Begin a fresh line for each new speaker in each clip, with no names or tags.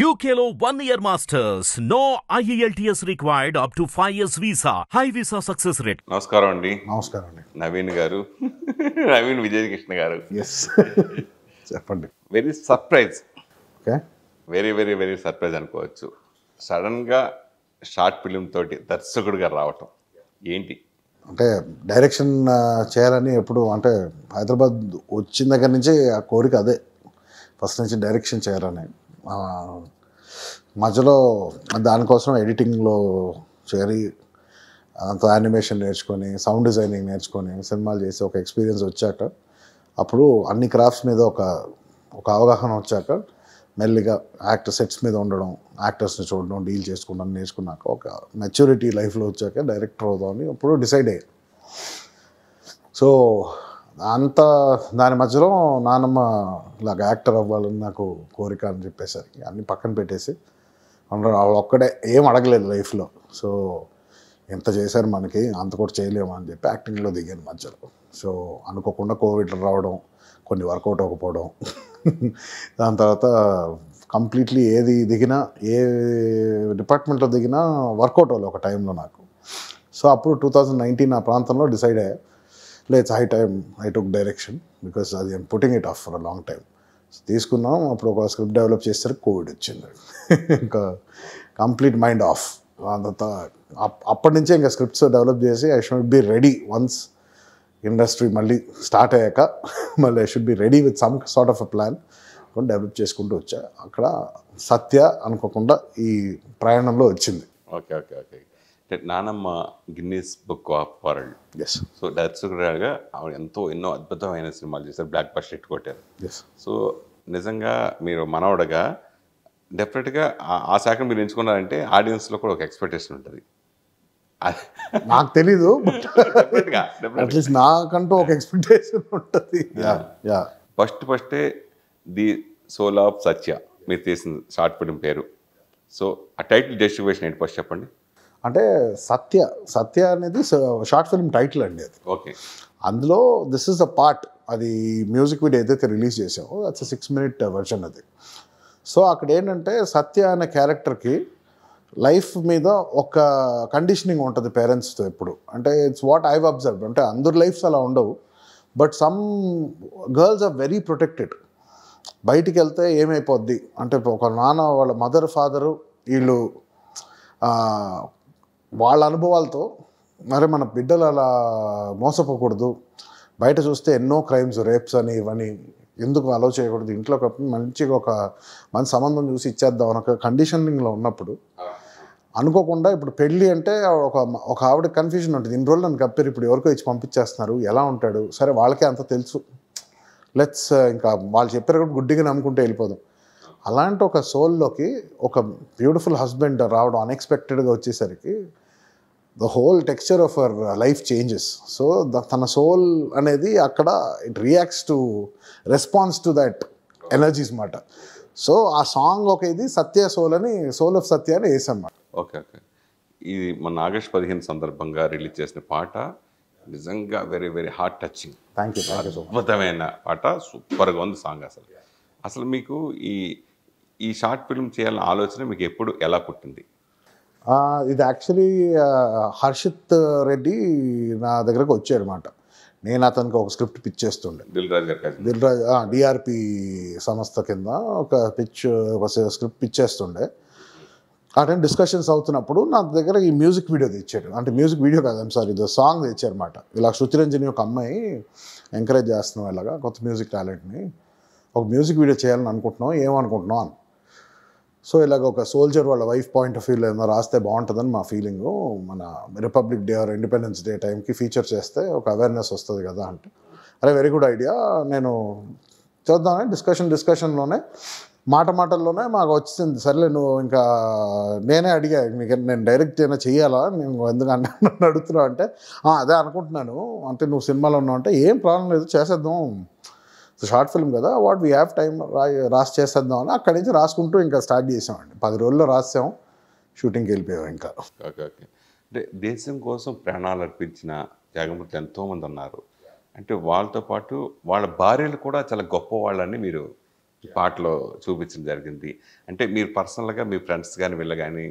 యూకేలో one year masters no IELTS required up to five years visa high visa success rate నమస్కారం అండి నమస్కారం అండి నవీన్ గారు నవీన్ విజయ్ కృష్ణ గారు ఎస్ చెప్పండి very surprise okay very very very surprise అనుకోవచ్చు సడన్గా షార్ట్ ఫిలిం తోటి దర్శకుడిగా రావటం ఏంటి
అంటే డైరెక్షన్ చేయాలని ఎప్పుడు అంటే హైదరాబాద్ వచ్చిన దగ్గర నుంచి ఆ కోరిక అదే ఫస్ట్ నుంచి డైరెక్షన్ చేయాలని మధ్యలో దానికోసం ఎడిటింగ్లో చేరి అంత యానిమేషన్ నేర్చుకొని సౌండ్ డిజైనింగ్ నేర్చుకొని సినిమాలు చేసి ఒక ఎక్స్పీరియన్స్ వచ్చాక అప్పుడు అన్ని క్రాఫ్ట్స్ మీద ఒక ఒక అవగాహన వచ్చాక మెల్లిగా యాక్టర్ సెట్స్ మీద ఉండడం యాక్టర్స్ని చూడడం డీల్ చేసుకోవడం నేర్చుకున్నాక ఒక మెచ్యూరిటీ లైఫ్లో వచ్చాక డైరెక్టర్ అవుదామని అప్పుడు డిసైడ్ అయ్యాను సో అంత దాని మధ్యలో నానమ్మ ఇలాగ యాక్టర్ అవ్వాలని నాకు కోరిక అని చెప్పేసరికి అన్ని పక్కన పెట్టేసి ఉండడం ఆవిడ ఒక్కడే ఏం అడగలేదు లైఫ్లో సో ఎంత చేశారు మనకి అంత కూడా చేయలేము అని చెప్పి యాక్టింగ్లో దిగాను మధ్యలో సో అనుకోకుండా కోవిడ్ రావడం కొన్ని వర్కౌట్ అవ్వకపోవడం దాని తర్వాత కంప్లీట్లీ ఏది దిగినా ఏ డిపార్ట్మెంట్లో దిగినా వర్కౌట్ అవ్వాలి ఒక టైంలో నాకు సో అప్పుడు టూ థౌజండ్ నైన్టీన్ ఆ ప్రాంతంలో డిసైడ్ అయ్యా it's high time I took direction because అది I'm putting it off for a long time so తీసుకున్నాం అప్పుడు ఒక స్క్రిప్ట్ డెవలప్ చేస్తారు కోవిడ్ వచ్చింది ఇంకా కంప్లీట్ మైండ్ ఆఫ్ అంత అప్పటి నుంచే ఇంకా స్క్రిప్ట్స్ డెవలప్ చేసి I should be ready once industry మళ్ళీ స్టార్ట్ అయ్యాక మళ్ళీ I should be ready with some sort of a plan develop చేసుకుంటూ వచ్చా అక్కడ సత్య అనుకోకుండా ఈ ప్రయాణంలో వచ్చింది
ఓకే ఓకే ఓకే నానమ్మ Guinness book of world yes so డైరెక్టర్గా ఆవిడ ఎంతో ఎన్నో అద్భుతమైన సినిమాలు చేశారు బ్లాక్ బస్ట్ హిట్ కొట్టారు సో నిజంగా మీరు మనవడగా డెఫినెట్గా ఆ శాఖను మీరు ఎంచుకున్నారంటే ఆడియన్స్లో కూడా ఒక ఎక్స్పెక్టేషన్ ఉంటుంది
నాకు తెలీదు అట్లీస్ట్ నాకంటూ ఒక ఎక్స్పెక్టేషన్ ఉంటుంది
ఫస్ట్ ఫస్టే ది సోల్ ఆఫ్ సత్య మీరు తీసిన షార్ట్ ఫిలిం పేరు సో ఆ టైటిల్ డిస్ట్రిబ్యూషన్ ఏంటి ఫస్ట్ చెప్పండి
అంటే సత్య సత్య అనేది షార్ట్ ఫిల్మ్ టైటిల్ అండి అది ఓకే అందులో దిస్ ఇస్ అ పార్ట్ అది మ్యూజిక్ వీడియో ఏదైతే రిలీజ్ చేసామో అట్స్ సిక్స్ మినిట్ వెర్షన్ అది సో అక్కడ ఏంటంటే సత్య అనే క్యారెక్టర్కి లైఫ్ మీద ఒక కండిషనింగ్ ఉంటుంది పేరెంట్స్తో ఎప్పుడు అంటే ఇట్స్ వాట్ ఐ అబ్జర్వ్ అంటే అందరు లైఫ్స్ అలా ఉండవు but some girls are very protected బయటికి వెళ్తే ఏమైపోద్ది అంటే ఒక నాన్న వాళ్ళ మదర్ ఫాదరు వీళ్ళు వాళ్ళ అనుభవాలతో మరి మన బిడ్డలు అలా మోసపోకూడదు బయట చూస్తే ఎన్నో క్రైమ్స్ రేప్స్ అని ఇవన్నీ ఎందుకు అలో చేయకూడదు ఇంట్లో మంచిగా ఒక మంచి సంబంధం చూసి ఇచ్చేద్దాం అని ఒక కండిషనింగ్లో ఉన్నప్పుడు అనుకోకుండా ఇప్పుడు పెళ్ళి అంటే ఒక ఒక ఆవిడ కన్ఫ్యూజన్ ఉంటుంది ఇన్ని రోజులు నన్ను కప్పారు ఇప్పుడు ఎవరికో ఇచ్చి పంపించేస్తున్నారు ఎలా ఉంటాడు సరే వాళ్ళకే అంత తెలుసు లెట్స్ uh, ఇంకా వాళ్ళు చెప్పారు కూడా గుడ్డిగా నమ్ముకుంటే వెళ్ళిపోదాం అలాంటి ఒక సోల్లోకి ఒక బ్యూటిఫుల్ హస్బెండ్ రావడం అన్ఎక్స్పెక్టెడ్గా వచ్చేసరికి the whole texture of our life changes so the తన సోల్ అనేది అక్కడ it reacts to response to that energies మాట సో ఆ సాంగ్ ఒక ఇది సత్య సోల్ అని సోల్ ఆఫ్ సత్య అని వేసామాట
ఓకే ఓకే ఇది మన ఆగస్ట్ పదిహేను సందర్భంగా రిలీజ్ చేసిన పాట నిజంగా very very heart touching thank you thank you అద్భుతమైన పాట సూపర్గా ఉంది సాంగ్ అసలు అసలు మీకు ఈ ఈ షార్ట్ ఫిల్మ్ చేయాలని ఆలోచన మీకు ఎప్పుడు ఎలా పుట్టింది
ఇది యాక్చువల్లీ హర్షిత్ రెడ్డి నా దగ్గరకు వచ్చాడనమాట నేను అతనికి ఒక స్క్రిప్ట్ పిచ్ చేస్తుండే దిల్ రాజు డిఆర్పి సంస్థ కింద ఒక పిచ్ స్క్రిప్ట్ పిచ్ చేస్తుండే ఆ టైం డిస్కషన్స్ అవుతున్నప్పుడు నా దగ్గర ఈ మ్యూజిక్ వీడియో తెచ్చాడు అంటే మ్యూజిక్ వీడియో కాదు సారీ ఇది సాంగ్ తెచ్చారనమాట ఇలా శృతిరంజని ఒక అమ్మాయి ఎంకరేజ్ చేస్తున్నాం ఇలాగా కొత్త మ్యూజిక్ టాలెంట్ని ఒక మ్యూజిక్ వీడియో చేయాలని అనుకుంటున్నాం ఏమనుకుంటున్నాం అని సో ఇలాగ ఒక సోల్జర్ వాళ్ళ వైఫ్ పాయింట్ ఆఫ్ వ్యూలో ఏమైనా రాస్తే బాగుంటుందని మా ఫీలింగు మన Republic Day or Independence Day టైంకి ఫీచర్ చేస్తే ఒక అవేర్నెస్ వస్తుంది కదా అంటే అరే వెరీ గుడ్ ఐడియా నేను చూద్దామని డిస్కషన్ డిస్కషన్లోనే మాట మాటల్లోనే మాకు వచ్చింది సర్లే నువ్వు ఇంకా నేనే అడిగా మీకు నేను డైరెక్ట్ ఏమైనా చేయాలా నేను ఎందుకంటే అడుగుతున్నావు అంటే అదే అనుకుంటున్నాను అంటే నువ్వు సినిమాలో ఉన్నావు అంటే ఏం ప్రాబ్లం లేదు చేసేద్దాం షార్ట్ ఫిల్మ్ కదా వాట్ వీ హ్యావ్ టైం రాసి చేసేద్దాం అని అక్కడి నుంచి రాసుకుంటూ ఇంకా స్టార్ట్ చేసామండి పది రోజుల్లో రాసాం షూటింగ్కి వెళ్ళిపోయాం ఇంకా
ఓకే అంటే దేశం కోసం ప్రాణాలు అర్పించిన త్యాగమూర్తి ఎంతోమంది ఉన్నారు అంటే వాళ్ళతో పాటు వాళ్ళ భార్యలు కూడా చాలా గొప్ప వాళ్ళని మీరు పాటలో చూపించడం జరిగింది అంటే మీరు పర్సనల్గా మీ ఫ్రెండ్స్ కానీ వీళ్ళు కానీ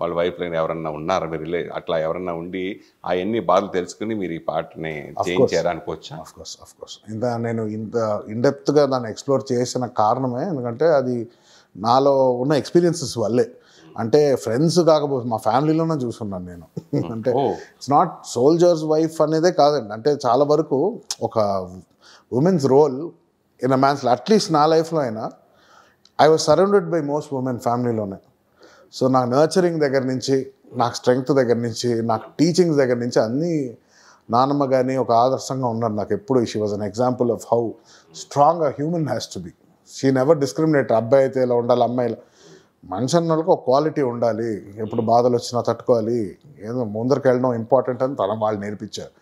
వాళ్ళ వైఫ్ లైన్ ఎవరన్నా ఉన్నారా మీరు అట్లా ఎవరన్నా ఉండి అవన్నీ బాధలు తెలుసుకుని మీరు ఈ పాటని చేయించారు అనుకోవచ్చు అఫ్కోర్స్ అఫ్కోర్స్
ఇంత నేను ఇంత ఇండెప్త్గా దాన్ని ఎక్స్ప్లోర్ చేసిన కారణమే ఎందుకంటే అది నాలో ఉన్న ఎక్స్పీరియన్సెస్ వల్లే అంటే ఫ్రెండ్స్ కాకపోతే మా ఫ్యామిలీలోనే చూస్తున్నాను నేను hmm. అంటే ఇట్స్ నాట్ సోల్జర్స్ వైఫ్ అనేదే కాదండి అంటే చాలా వరకు ఒక women's role in a man's at least నా లైఫ్లో అయినా I was surrounded by most women ఫ్యామిలీలోనే సో నాకు నర్చరింగ్ దగ్గర నుంచి నాకు స్ట్రెంగ్త్ దగ్గర నుంచి నాకు టీచింగ్స్ దగ్గర నుంచి అన్నీ నానమ్మ కానీ ఒక ఆదర్శంగా ఉన్నారు నాకు ఎప్పుడు she was an example of how strong a human has to be she never discriminate అబ్బాయి అయితే ఇలా ఉండాలి అమ్మాయిలా మనిషి అన్న ఒక క్వాలిటీ ఉండాలి ఎప్పుడు బాధలు వచ్చినా తట్టుకోవాలి ఏదో ముందరికి వెళ్ళడం ఇంపార్టెంట్ అని తన వాళ్ళు నేర్పించారు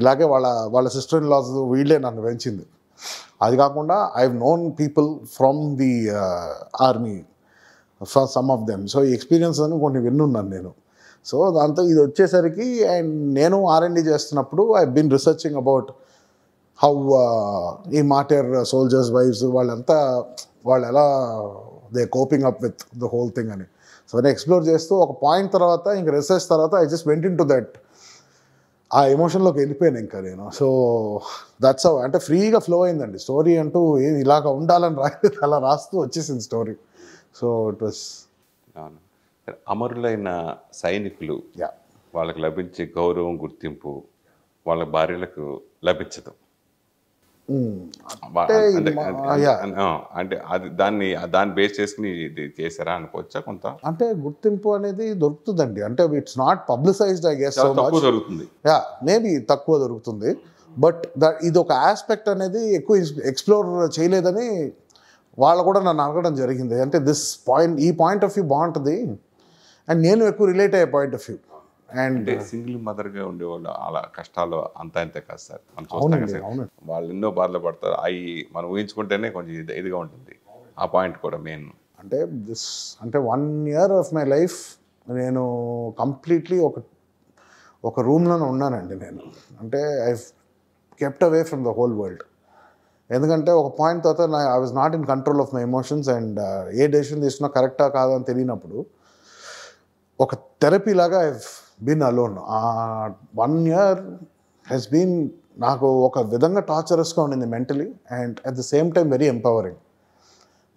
ఇలాగే వాళ్ళ వాళ్ళ సిస్టర్ ఇన్ లాస్ వీళ్ళే నన్ను పెంచింది అది కాకుండా I known people from the army for some of them so ఈ ఎక్స్పీరియన్స్ అని కొన్ని విన్నున్నాను నేను సో దాంతో ఇది వచ్చేసరికి అండ్ నేను ఆర్ఎండి చేస్తున్నప్పుడు I been researching about how ఈ మాటర్ సోల్జర్స్ వైఫ్స్ వాళ్ళంతా వాళ్ళు ఎలా they coping up with the whole thing అని సో నేను ఎక్స్ప్లోర్ చేస్తూ ఒక పాయింట్ తర్వాత ఇంక రీసెర్చ్ తర్వాత I just went into that ఆ ఎమోషన్లోకి వెళ్ళిపోయాను ఇంకా నేను సో దట్స్ అంటే ఫ్రీగా ఫ్లో అయిందండి స్టోరీ అంటూ ఏది ఇలాగ ఉండాలని రా అలా రాస్తూ వచ్చేసింది స్టోరీ సో ఇట్ వాస్
అమరులైన సైనికులు వాళ్ళకి లభించే గౌరవం గుర్తింపు వాళ్ళ భార్యలకు లభించదు hmm. అంటే అది దాన్ని దాన్ని బేస్ చేసుకుని చేశారా అనుకోవచ్చా కొంత
అంటే గుర్తింపు అనేది దొరుకుతుందండి అంటే it's not publicised I guess దొరుకుతుంది యా మేబీ తక్కువ దొరుకుతుంది బట్ ఇది ఒక ఆస్పెక్ట్ అనేది ఎక్కువ ఎక్స్ప్లోర్ చేయలేదని వాళ్ళు కూడా నన్ను అడగడం జరిగింది అంటే దిస్ పాయింట్ ఈ పాయింట్ ఆఫ్ వ్యూ బాగుంటుంది అండ్ నేను ఎక్కువ రిలేట్ అయ్యే point of view and
single మదర్గా ఉండేవాళ్ళు అలా కష్టాలు అంత అంతే కాదు సార్ వాళ్ళు ఎన్నో బాధలు పడతారు అవి మనం ఊహించుకుంటేనే కొంచెం ఇదిగా ఉంటుంది ఆ పాయింట్ కూడా మెయిన్
అంటే దిస్ అంటే one year of my life నేను కంప్లీట్లీ ఒక ఒక రూమ్లోనే ఉన్నానండి నేను అంటే I kept away from the whole world ఎందుకంటే ఒక పాయింట్ తర్వాత I was not in control of my emotions and ఏ డెసిషన్ తీసుకున్నా కరెక్టా కాదా అని తెలియనప్పుడు ఒక థెరపీ లాగా I been alone one year has been నాకు ఒక విధంగా టార్చరస్గా ఉండింది mentally and at the same time very empowering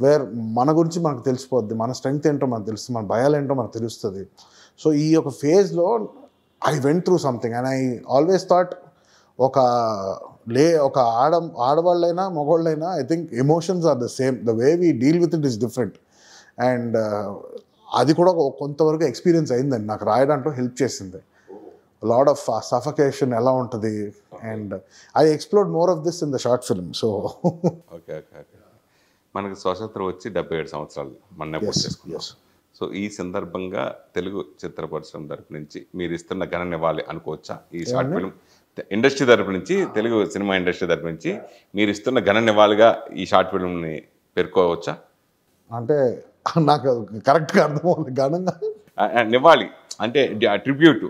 where మన గురించి మనకు తెలిసిపోద్ది మన స్ట్రెంగ్త్ ఏంటో మనకు తెలుస్తుంది మన భయాలు ఏంటో మనకు తెలుస్తుంది సో ఈ ఒక ఫేజ్లో I went through something and I always thought ఒక లే ఒక ఆడ ఆడవాళ్ళైనా మగవాళ్ళైనా I think emotions are the same the way we deal with it is different and అది కూడా కొంతవరకు ఎక్స్పీరియన్స్ అయిందండి నాకు రాయడంతో హెల్ప్ చేసింది లాడ్ ఆఫ్ సఫకేషన్ ఎలా ఉంటుంది and I explored more of this in the short film so
okay okay okay మనకి స్వాతంత్రం వచ్చి డెబ్బై ఏడు సంవత్సరాలు మన సో ఈ సందర్భంగా తెలుగు చిత్ర పరిశ్రమ తరపు నుంచి మీరు ఇస్తున్న ఘన ఇవ్వాలి అనుకోవచ్చా ఈ షార్ట్ ఫిల్మ్ ఇండస్ట్రీ తరపు నుంచి తెలుగు సినిమా ఇండస్ట్రీ తరపు నుంచి మీరు ఇస్తున్న ఘన నివాళిగా ఈ షార్ట్ ఫిల్మ్ని పేర్కోవచ్చా
అంటే నాకు కరెక్ట్గా అర్థమవుతుంది ఘనంగా
నివాళి అంటే ట్రిబ్యూట్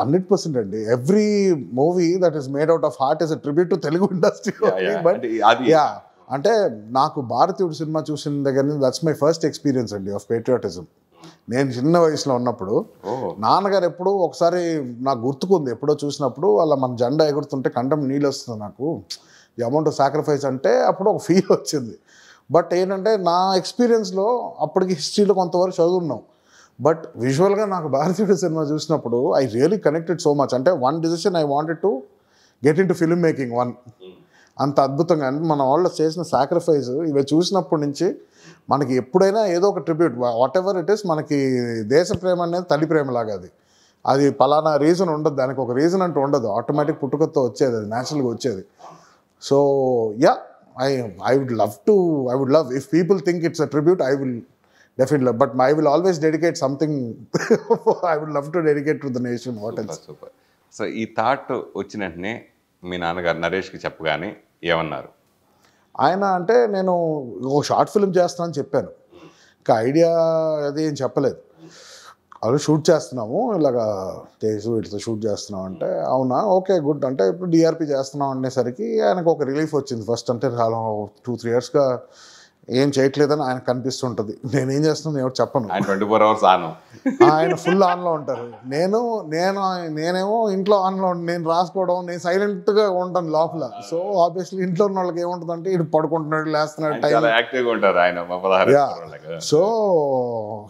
హండ్రెడ్ పర్సెంట్ అండి every movie that is made out of heart is tribute to Telugu industry but yeah అంటే నాకు భారతీయుడు సినిమా చూసిన దగ్గర నుంచి దట్స్ మై ఫస్ట్ ఎక్స్పీరియన్స్ అండి ఆఫ్ పేట్రియాటిజం నేను చిన్న వయసులో ఉన్నప్పుడు నాన్నగారు ఎప్పుడు ఒకసారి నాకు గుర్తుకుంది ఎప్పుడో చూసినప్పుడు వాళ్ళ మన జెండా ఎగురుతుంటే కంఠం నీళ్ళు వస్తుంది నాకు ఈ అమౌంట్ సాక్రిఫైస్ అంటే అప్పుడు ఒక ఫీల్ వచ్చింది బట్ ఏంటంటే నా ఎక్స్పీరియన్స్లో అప్పటికి హిస్టరీలో కొంతవరకు చదువున్నాం బట్ విజువల్గా నాకు భారతీయుడు సినిమా చూసినప్పుడు I really connected so much అంటే one decision I wanted to get in into film making one అంత అద్భుతంగా అంటే మన వాళ్ళు చేసిన సాక్రిఫైస్ ఇవి చూసినప్పటి నుంచి మనకి ఎప్పుడైనా ఏదో ఒక tribute whatever it is మనకి దేశ ప్రేమ అనేది తల్లి ప్రేమలాగా అది అది పలానా రీజన్ ఉండదు దానికి ఒక రీజన్ అంటూ ఉండదు ఆటోమేటిక్ పుట్టుకతో వచ్చేది అది న్యాచురల్గా వచ్చేది so yeah I I would love to I would love if people think it's a tribute I will love but I will always dedicate something I would love to dedicate to the nation what else super
so ఈ thought వచ్చిన వెంటనే మీ నాన్నగారు నరేష్కి చెప్పగానే ఏమన్నారు
ఆయన అంటే నేను ఒక షార్ట్ ఫిల్మ్ చేస్తానని చెప్పాను ఇంకా ఐడియా అది ఏం చెప్పలేదు అవి షూట్ చేస్తున్నాము ఇలాగ తేజు వీటితో షూట్ చేస్తున్నాం అంటే అవునా ఓకే గుడ్ అంటే ఇప్పుడు డిఆర్పి చేస్తున్నాం అనేసరికి ఆయనకు ఒక రిలీఫ్ వచ్చింది ఫస్ట్ అంటే చాలా టూ త్రీ ఇయర్స్గా ఏం చేయట్లేదని ఆయన కనిపిస్తుంటది నేనేం చేస్తున్నాను
ఎవరు చెప్పను ఆయన ట్వంటీ ఫోర్ అవర్స్ ఆన్
ఆయన ఫుల్ ఆన్లో ఉంటారు నేను నేను నేనేమో ఇంట్లో ఆన్లో నేను రాసుకోవడం నేను సైలెంట్గా ఉంటాను లోపల సో ఆబ్వియస్లీ ఇంట్లో ఉన్న వాళ్ళకి అంటే ఇటు పడుకుంటున్నాడు లేస్తున్నాడు
టైం సో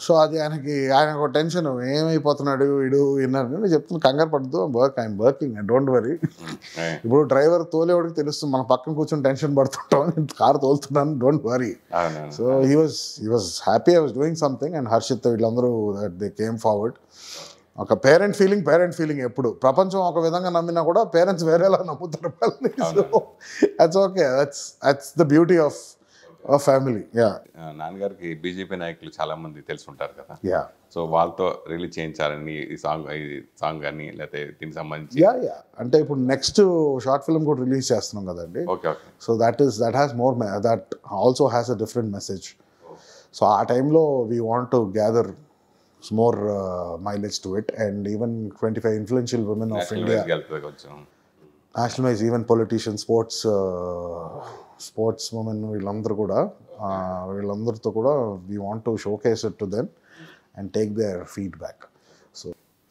సో అది ఆయనకి ఆయన ఒక టెన్షన్ ఏమైపోతున్నాడు వీడు విన్నారు నేను చెప్తున్నా కంగారు పడద్దు work I'm working I don't worry ఇప్పుడు డ్రైవర్ తోలేవాడికి తెలుస్తుంది మన పక్కన కూర్చొని టెన్షన్ పడుతుంటాం కారు తోలుతున్నాను don't worry so he was he was happy I was doing something and Harshit వీళ్ళందరూ దట్ దే కేమ్ ఫార్వర్డ్ ఒక పేరెంట్ ఫీలింగ్ పేరెంట్ ఫీలింగ్ ఎప్పుడు ప్రపంచం ఒక విధంగా నమ్మినా కూడా పేరెంట్స్ వేరేలా నమ్ముతారు so that's okay that's that's the beauty of family yeah
నాన్నగారికి బీజేపీ నాయకులు చాలా మంది ఉంటారు కదా యా సో వాళ్ళతో రిలీజ్ చేయించాలని ఈ సాంగ్ ఈ సాంగ్ కానీ లేకపోతే దీనికి సంబంధించి యా
యా అంటే ఇప్పుడు నెక్స్ట్ షార్ట్ ఫిల్మ్ కూడా రిలీజ్ చేస్తున్నాం కదండి okay okay so that is that has more that also has a different message so ఆ టైంలో we want to gather more mileage to it and even twenty five influential women of India nationalise even politician sports sports women వీళ్ళందరూ కూడా వీళ్ళందరితో కూడా we want to showcase it to then and take their feedback so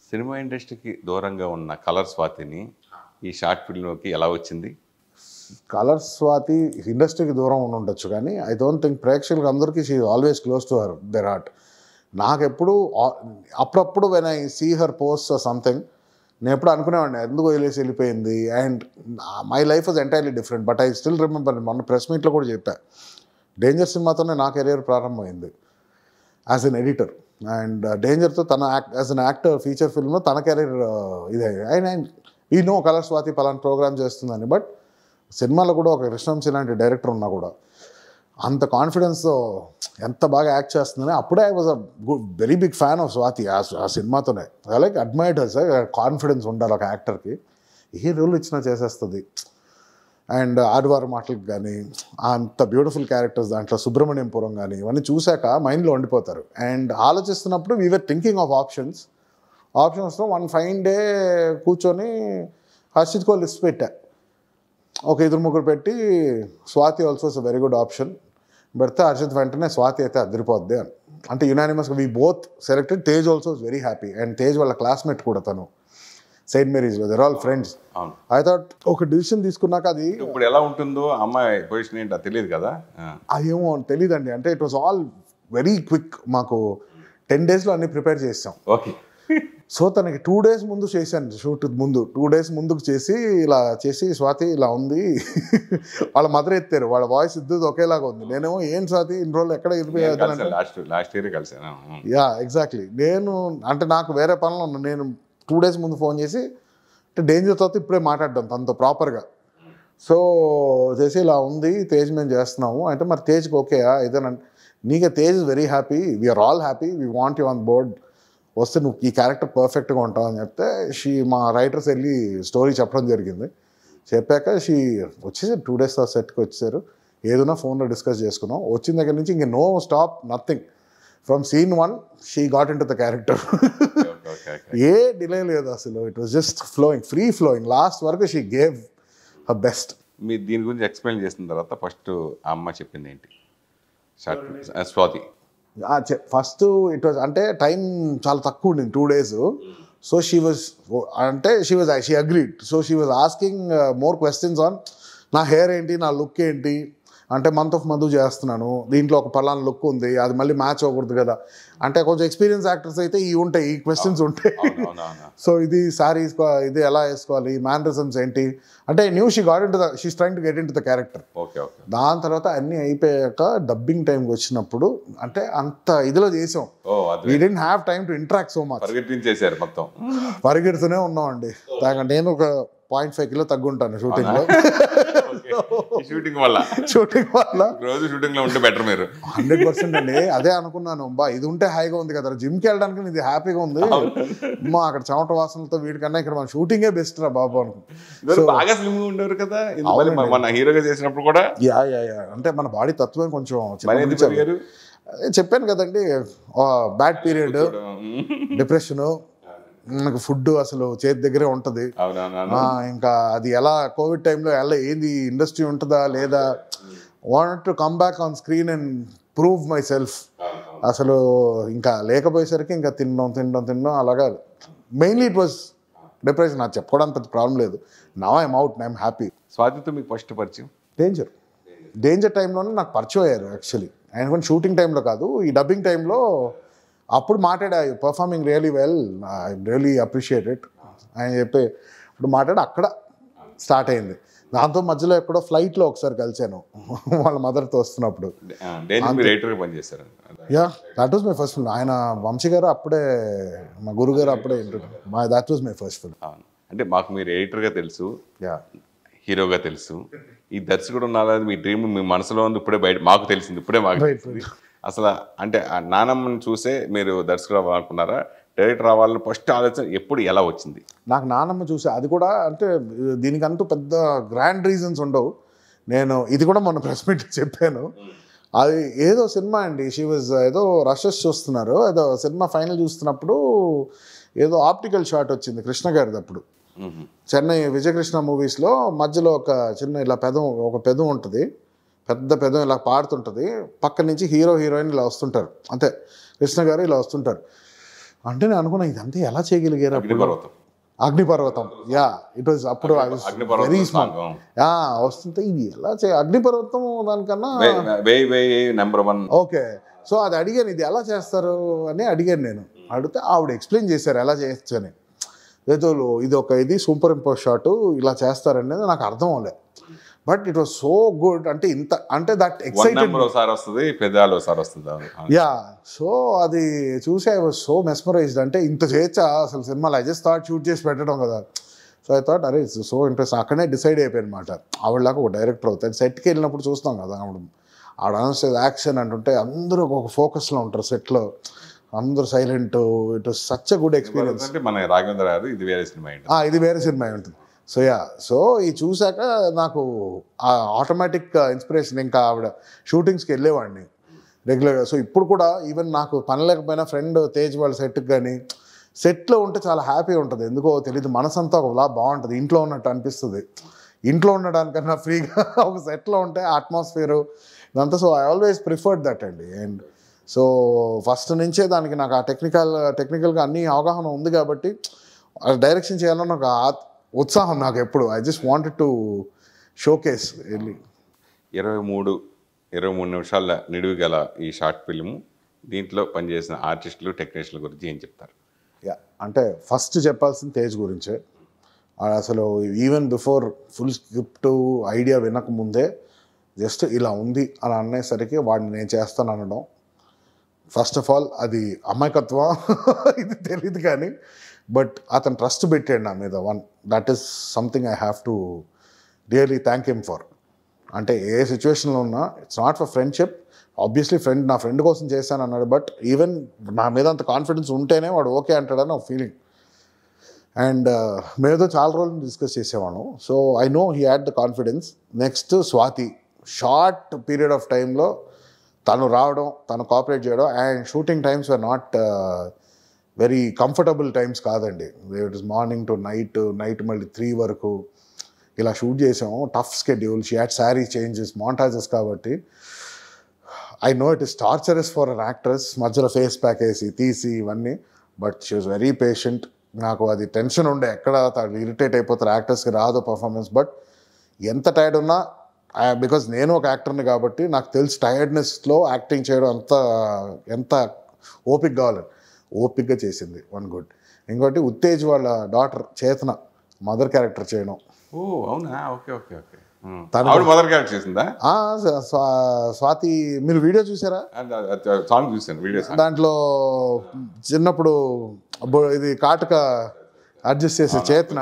సినిమా ఇండస్ట్రీకి దూరంగా ఉన్న colour స్వాతిని ఈ short ఫిల్మ్లోకి ఎలా వచ్చింది
కలర్ స్వాతి ఇండస్ట్రీకి దూరం ఉండి ఉండొచ్చు కానీ ఐ డోంట్ థింక్ ప్రేక్షకులకు అందరికీ she always close to her their heart నాకెప్పుడు అప్పుడప్పుడు when I see her post something నేను ఎప్పుడు అనుకునేవాడిని ఎందుకు వదిలేసి వెళ్ళిపోయింది and my life is entirely different but I still remember మొన్న ప్రెస్ మీట్లో కూడా చెప్పా డేంజర్ సినిమాతోనే నా కెరియర్ ప్రారంభమైంది యాజ్ అన్ ఎడిటర్ అండ్ డేంజర్తో తన act as an actor feature ఫిల్మ్లో తన కెరీర్ uh, ఇదే అండ్ అండ్ ఈ నో కలర్ స్వాతి పలానా ప్రోగ్రామ్ చేస్తుందని బట్ సినిమాలో కూడా ఒక కృష్ణంశి లాంటి డైరెక్టర్ ఉన్నా కూడా అంత కాన్ఫిడెన్స్తో ఎంత బాగా యాక్ట్ చేస్తుందని అప్పుడే I was a good very big fan of Swathi ఆ సినిమాతోనే లైక్ సార్ కాన్ఫిడెన్స్ ఉండాలి ఒక యాక్టర్కి ఏ రోల్ ఇచ్చినా చేసేస్తుంది అండ్ ఆదివారం మాటలకు కానీ అంత బ్యూటిఫుల్ క్యారెక్టర్స్ దాంట్లో సుబ్రహ్మణ్యంపురం కానీ ఇవన్నీ చూశాక మైండ్లో వండిపోతారు అండ్ ఆలోచిస్తున్నప్పుడు వీఆర్ థింకింగ్ ఆఫ్ ఆప్షన్స్ ఆప్షన్స్లో వన్ ఫైన్ డే కూర్చొని హర్షిత్ కో లిస్ట్ పెట్టా ఒక ఇద్దరు ముగ్గురు పెట్టి Swathi also is a very good option పెడితే అర్జిత్ వెంటనే స్వాతి అయితే అదిరిపోద్ది అని అంటే యునానిమస్గా we both selected Tej also is very happy and Tej వాళ్ళ క్లాస్మేట్ కూడా తను
Saint Mary's there all friends
I thought ఒక డిసిషన్ తీసుకున్నాక అది ఇప్పుడు
ఎలా ఉంటుందో అమ్మాయి పొజిషన్ ఏంటో తెలియదు కదా
అదేమో తెలియదండి అంటే it was all very quick మాకు టెన్ డేస్లో అన్ని ప్రిపేర్ చేస్తాం ఓకే సో తనకి టూ డేస్ ముందు చేశాను షూట్ ముందు టూ డేస్ ముందుకు చేసి ఇలా చేసి స్వాతి ఇలా ఉంది వాళ్ళ మదర్ ఎత్తారు వాళ్ళ వాయిస్ ఇద్దరు ఒకేలాగా ఉంది నేనేమో ఏం స్వాతి ఇన్ని రోజులు ఎక్కడ యా ఎగ్జాక్ట్లీ నేను అంటే నాకు వేరే పనులు ఉన్నాను నేను టూ డేస్ ముందు ఫోన్ చేసి అంటే డేంజర్ తర్వాత ఇప్పుడే మాట్లాడడం తనతో ప్రాపర్గా సో చేసి ఇలా ఉంది తేజ్ మేము చేస్తున్నాము అంటే మరి తేజ్కి ఓకే ఏదైనా నీకే Tej is very happy we are all happy we want you on board వస్తే నువ్వు ఈ క్యారెక్టర్ పర్ఫెక్ట్గా ఉంటావు అని చెప్తే షీ మా రైటర్స్ వెళ్ళి స్టోరీ చెప్పడం జరిగింది చెప్పాక షీ వచ్చేసారు టూ డేస్ ఆ సెట్కి వచ్చేసారు ఏదైనా ఫోన్లో డిస్కస్ చేసుకున్నాం వచ్చిన దగ్గర నుంచి ఇంక no stop nothing from scene one she got in to the character a delay లేదు అసలు it was just flowing free flowing last వరకు షీ గేవ్ హ బెస్ట్
మీరు దీని గురించి ఎక్స్ప్లెయిన్ చేసిన తర్వాత ఫస్ట్ ఆ అమ్మ చెప్పింది ఏంటి స్వాతి
ఫస్ట్ ఇట్ వాజ్ అంటే టైం చాలా తక్కువ ఉండింది two days so she was అంటే she was she agreed so she was asking more questions on నా హెయిర్ ఏంటి నా లుక్ ఏంటి అంటే మంత్ ఆఫ్ మధు చేస్తున్నాను దీంట్లో ఒక పలానా లుక్ ఉంది అది మళ్ళీ మ్యాచ్ అవ్వకూడదు కదా అంటే కొంచెం ఎక్స్పీరియన్స్ యాక్టర్స్ అయితే ఇవి ఉంటాయి ఈ క్వశ్చన్స్ ఉంటాయి సో ఇది సారీ ఇది ఎలా వేసుకోవాలి మ్యానరిజమ్స్ ఏంటి అంటే new she got in to the she to get in to the character దాని తర్వాత అన్నీ అయిపోయాక డబ్బింగ్ టైంకి వచ్చినప్పుడు అంటే అంత ఇదిలో చేసాం we didn't have time to interact so much
పరిగెట్టించేసారు మొత్తం
పరిగెడుతూనే ఉన్నాం అండి నేను ఒక పాయింట్ ఫైవ్ కిలో తగ్గుంటాను షూటింగ్లో
షూటింగ్ వల్ల షూటింగ్ వల్ల రోజు షూటింగ్ లో ఉంటే బెటర్ మీరు హండ్రెడ్ పర్సెంట్ అండి అదే
అనుకున్నాను బా ఇది ఉంటే హాయిగా ఉంది కదా జిమ్ కి వెళ్ళడానికి ఇది హ్యాపీగా ఉంది మా అక్కడ చమట వాసనలతో వీటికన్నా ఇక్కడ మన షూటింగే బెస్ట్ రా బాబు
అనుకున్నాను బాగా స్లిమ్ గా ఉండేవారు కదా మన హీరోగా చేసినప్పుడు కూడా
యా యా యా అంటే మన బాడీ తత్వం కొంచెం చెప్పాను కదండి బ్యాడ్ పీరియడ్ డిప్రెషను మనకు ఫుడ్ అసలు చేతి దగ్గరే ఉంటుంది ఇంకా అది ఎలా కోవిడ్ టైంలో ఎలా ఏది ఇండస్ట్రీ ఉంటుందా లేదా want to come back on screen and prove myself అసలు ఇంకా లేకపోయేసరికి ఇంకా తినడం తినడం తినడం అలాగా మెయిన్లీ ఇట్ వాజ్ డిప్రెషన్ నాకు చెప్పుకోవడానికి పెద్ద ప్రాబ్లం లేదు నా ఐమ్ అవుట్ ఐఎమ్ హ్యాపీ
స్వాతిత్వం మీకు ఫస్ట్ పరిచయం
డేంజర్ డేంజర్ టైంలోనే నాకు పరిచయం అయ్యారు యాక్చువల్లీ ఆయన కూడా షూటింగ్ టైంలో కాదు ఈ డబ్బింగ్ టైంలో అప్పుడు మాట్లాడే I performing really well I really appreciate it అని చెప్పి ఇప్పుడు మాట్లాడి అక్కడ స్టార్ట్ అయింది దాంతో మధ్యలో ఎక్కడో ఫ్లైట్లో ఒకసారి కలిశాను వాళ్ళ మదర్తో వస్తున్నప్పుడు yeah that was my first film ఆయన వంశీ గారు అప్పుడే మా గురువు గారు అప్పుడే మా that was my first film
అంటే మాకు మీరు ఎడిటర్గా తెలుసు యా హీరోగా తెలుసు ఈ దర్శకుడు ఉన్నారని మీ డ్రీమ్ మీ మనసులో ఉంది ఇప్పుడే బయట మాకు తెలిసింది ఇప్పుడే మాకు అసలు అంటే ఆ నానమ్మని చూసే మీరు దర్శకుడు అనుకున్నారా డైరెక్టర్ అవ్వాలని ఫస్ట్ ఆలోచన ఎప్పుడు ఎలా వచ్చింది
నాకు నానమ్మ చూసే అది కూడా అంటే దీనికంటూ పెద్ద గ్రాండ్ రీజన్స్ ఉండవు నేను ఇది కూడా మొన్న ప్రెస్ మీట్ చెప్పాను అది ఏదో సినిమా అండి షీ వాజ్ ఏదో రషెస్ చూస్తున్నారు ఏదో సినిమా ఫైనల్ చూస్తున్నప్పుడు ఏదో ఆప్టికల్ షాట్ వచ్చింది కృష్ణ గారిది అప్పుడు చెన్నై విజయకృష్ణ మూవీస్లో మధ్యలో ఒక చిన్న ఇలా పెదం ఒక పెదం ఉంటుంది పెద్ద పెద్ద ఇలా పాడుతుంటుంది పక్క నుంచి హీరో హీరోయిన్ ఇలా వస్తుంటారు అంతే కృష్ణ గారు ఇలా వస్తుంటారు అంటే నేను అనుకున్నా ఇదంతా ఎలా చేయగలిగారు Agniparvatham Agniparvatham yeah it was అప్పుడు వెరీ యా వస్తుంటే ఇది ఎలా చే అగ్నిపర్వతం దానికన్నా
నెంబర్ వన్ ఓకే
సో అది అడిగాను ఇది ఎలా చేస్తారు అని అడిగాను నేను అడిగితే ఆవిడ ఎక్స్ప్లెయిన్ చేశారు ఎలా చేయొచ్చు అని ఏదో ఇది ఒక ఇది సూపర్ ఇంపోజ్ షాటు ఇలా చేస్తారనేది నాకు అర్థం అవ్వలేదు but it was so good అంటే ఇంత అంటే దట్ ఎక్సైటెడ్
ఒకసారి వస్తుంది ఒకసారి వస్తుంది యా
సో అది చూసి ఐ వాజ్ సో మెస్మరైజ్డ్ అంటే ఇంత చేయొచ్చా అసలు సినిమాలు ఐ జస్ట్ థాట్ షూట్ చేసి పెట్టడం కదా సో ఐ థాట్ అరే ఇట్స్ సో ఇంట్రెస్ట్ అక్కడనే డిసైడ్ అయిపోయాను అనమాట ఆవిడలాగా ఒక డైరెక్టర్ అవుతాను సెట్కి వెళ్ళినప్పుడు చూస్తాం కదా ఆవిడ ఆవిడ ఆన్సర్ యాక్షన్ అంటుంటే అందరూ ఒక ఫోకస్లో ఉంటారు సెట్లో అందరూ silent it was such good experience అంటే
మన రాఘవేంద్ర గారు ఇది వేరే సినిమా
ah, ఇది వేరే సినిమా ఉంటుంది సో యా సో ఇది చూశాక నాకు ఆటోమేటిక్ ఇన్స్పిరేషన్ uh, ఇంకా ఆవిడ షూటింగ్స్కి వెళ్ళేవాడిని రెగ్యులర్గా సో ఇప్పుడు కూడా ఈవెన్ నాకు పని లేకపోయినా ఫ్రెండ్ తేజ్ వాళ్ళ సెట్కి కానీ సెట్లో ఉంటే చాలా హ్యాపీ ఉంటుంది ఎందుకో తెలియదు మనసంతా ఒకలా బాగుంటుంది ఇంట్లో ఉన్నట్టు అనిపిస్తుంది ఇంట్లో ఉండడానికన్నా ఫ్రీగా ఒక సెట్లో ఉంటే అట్మాస్ఫియర్ ఇదంతా so I always preferred that అండి అండ్ సో ఫస్ట్ నుంచే దానికి నాకు ఆ టెక్నికల్ టెక్నికల్గా అన్ని అవగాహన ఉంది కాబట్టి డైరెక్షన్ చేయాలని ఒక ఉత్సాహం నాకు ఎప్పుడు I just wanted to showcase early
ఇరవై మూడు ఇరవై మూడు నిమిషాల నిడివి గల ఈ షార్ట్ ఫిల్మ్ దీంట్లో పనిచేసిన ఆర్టిస్టులు టెక్నీషియన్ల గురించి ఏం చెప్తారు
అంటే ఫస్ట్ చెప్పాల్సిన తేజ్ గురించే అసలు even before full script idea వినక ముందే జస్ట్ ఇలా ఉంది అని అనేసరికి వాడిని నేను చేస్తాను అనడం ఫస్ట్ ఆఫ్ ఆల్ అది అమాయకత్వం ఇది తెలియదు కానీ బట్ అతను ట్రస్ట్ పెట్టాడు నా మీద one that is something I have to really thank him for అంటే ఏ సిచ్యువేషన్లో ఉన్నా it's not for friendship obviously friend నా ఫ్రెండ్ కోసం చేశాను అన్నాడు బట్ ఈవెన్ నా మీద అంత కాన్ఫిడెన్స్ ఉంటేనే వాడు ఓకే అంటాడని ఒక ఫీలింగ్ అండ్ మేమేదో చాలా రోజులు డిస్కస్ చేసేవాను so I know he had the confidence next Swathi short period of టైంలో తను రావడం తను కోఆపరేట్ చేయడం and shooting times were not very comfortable times కాదండి it is morning to night night మళ్ళీ త్రీ వరకు ఇలా షూట్ చేసాము tough schedule she had sari changes montages కాబట్టి I know it is torturous for an actress మధ్యలో face pack వేసి తీసి ఇవన్నీ but she was very patient నాకు అది టెన్షన్ ఉండే ఎక్కడ ఇరిటేట్ అయిపోతారు యాక్టర్స్కి రాదు పర్ఫార్మెన్స్ బట్ ఎంత టైర్డ్ ఉన్నా బికాజ్ నేను ఒక యాక్టర్ని కాబట్టి నాకు తెలిసి టైర్డ్నెస్లో యాక్టింగ్ చేయడం అంత ఎంత ఓపిక్ కావాలి ఓపిక్గా చేసింది వన్ గుడ్ ఇంకోటి ఉత్తేజ్ వాళ్ళ డాటర్ చేతన మదర్ క్యారెక్టర్ చేయడం
ఓ అవునా okay okay okay mother character
Swathi మీరు వీడియో చూసారా
సాంగ్ చూసాను వీడియోస్
దాంట్లో చిన్నప్పుడు ఇది కాటక అడ్జస్ట్ చేసే చేతన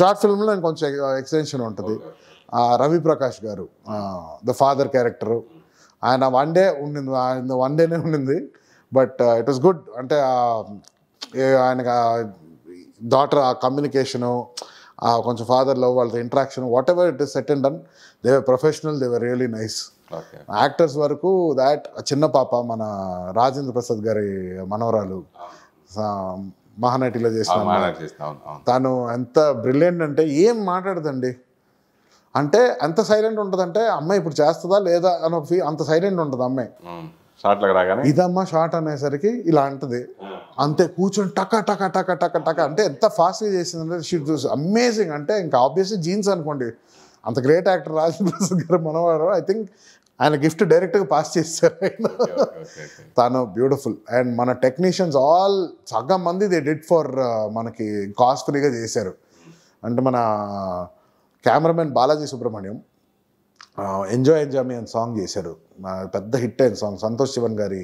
షార్ట్ ఫిల్మ్లో కొంచెం ఎక్స్టెన్షన్ ఉంటుంది Ravi Prakash garu the father character ఆయన వన్ డే ఉండింది ఆయన వన్ డేనే ఉండింది బట్ ఇట్ వాస్ గుడ్ అంటే ఆయన డాటర్ ఆ కమ్యూనికేషను కొంచెం ఫాదర్ లవ్ వాళ్ళతో interaction whatever it is set and done they were professional they were really nice actors వరకు దాట్ చిన్న పాప మన రాజేంద్ర ప్రసాద్ గారి మనవరాలు మహానటిలో చేసిన తను ఎంత బ్రిలియంట్ అంటే ఏం మాట్లాడదండి అంటే ఎంత సైలెంట్ ఉంటుందంటే అమ్మాయి ఇప్పుడు చేస్తుందా లేదా అని ఒక అంత సైలెంట్ ఉంటుంది అమ్మాయి ఇదమ్మా షార్ట్ అనేసరికి ఇలా అంటది అంతే కూర్చొని టక టక టక టక టక అంటే ఎంత చేసింది చేసిందంటే షీ చూస్ అమేజింగ్ అంటే ఇంకా ఆబ్వియస్లీ జీన్స్ అనుకోండి అంత గ్రేట్ యాక్టర్ రాజేంద్ర ప్రసాద్ గారు మనవారు ఐ థింక్ ఆయన గిఫ్ట్ డైరెక్ట్గా పాస్ చేస్తారు ఆయన తను బ్యూటిఫుల్ అండ్ మన టెక్నీషియన్స్ ఆల్ సగం మంది దే డిడ్ ఫర్ మనకి కాస్ట్ ఫ్రీగా చేశారు అంటే మన cameraman Balaji Subrahmanyam enjoy enjoy me అని సాంగ్ చేశారు పెద్ద హిట్ అయిన సాంగ్ సంతోష్ శివన్ గారి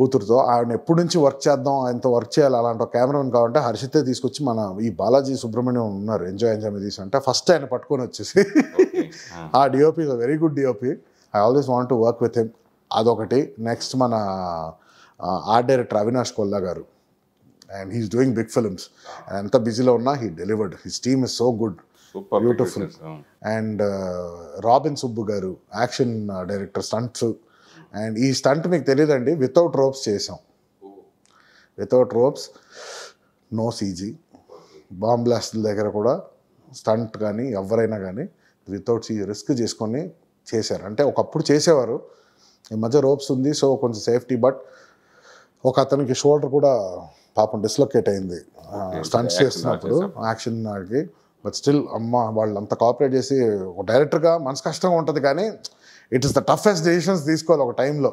కూతురుతో ఆయన ఎప్పటి నుంచి వర్క్ చేద్దాం ఆయనతో వర్క్ చేయాలి అలాంటి ఒక కెమెరామెన్ కావాలంటే హర్షితే తీసుకొచ్చి మన ఈ బాలాజీ సుబ్రహ్మణ్యం ఉన్నారు ఎంజాయ్ ఎంజాయ్ మీ తీసుకుంటే ఫస్ట్ ఆయన పట్టుకొని వచ్చేసి ఆ DOP is very good DOP I always want to work with him అదొకటి నెక్స్ట్ మన art director Avinash Kolla garu and he is doing big films ఎంత బిజీలో ఉన్నా he delivered his team is so good beautiful and Robin Subbu garu action director stunts and ఈ stunt మీకు తెలియదండి without ropes చేసాం without ropes no CG bomb బ్లాస్ట్ల దగ్గర కూడా స్టంట్ కానీ ఎవరైనా కానీ వితౌట్ సీజీ రిస్క్ చేసుకొని చేశారు అంటే ఒకప్పుడు చేసేవారు ఈ మధ్య రోప్స్ ఉంది సో కొంచెం సేఫ్టీ బట్ ఒక అతనికి షోల్డర్ కూడా పాపం డిస్లొకేట్ అయింది స్టంట్స్ uh, చేస్తున్నప్పుడు యాక్షన్కి బట్ స్టిల్ అమ్మ వాళ్ళు అంత కాపరేట్ చేసి ఒక డైరెక్టర్గా మనసు కష్టంగా ఉంటుంది కానీ it is the toughest decisions తీసుకోవాలి ఒక టైంలో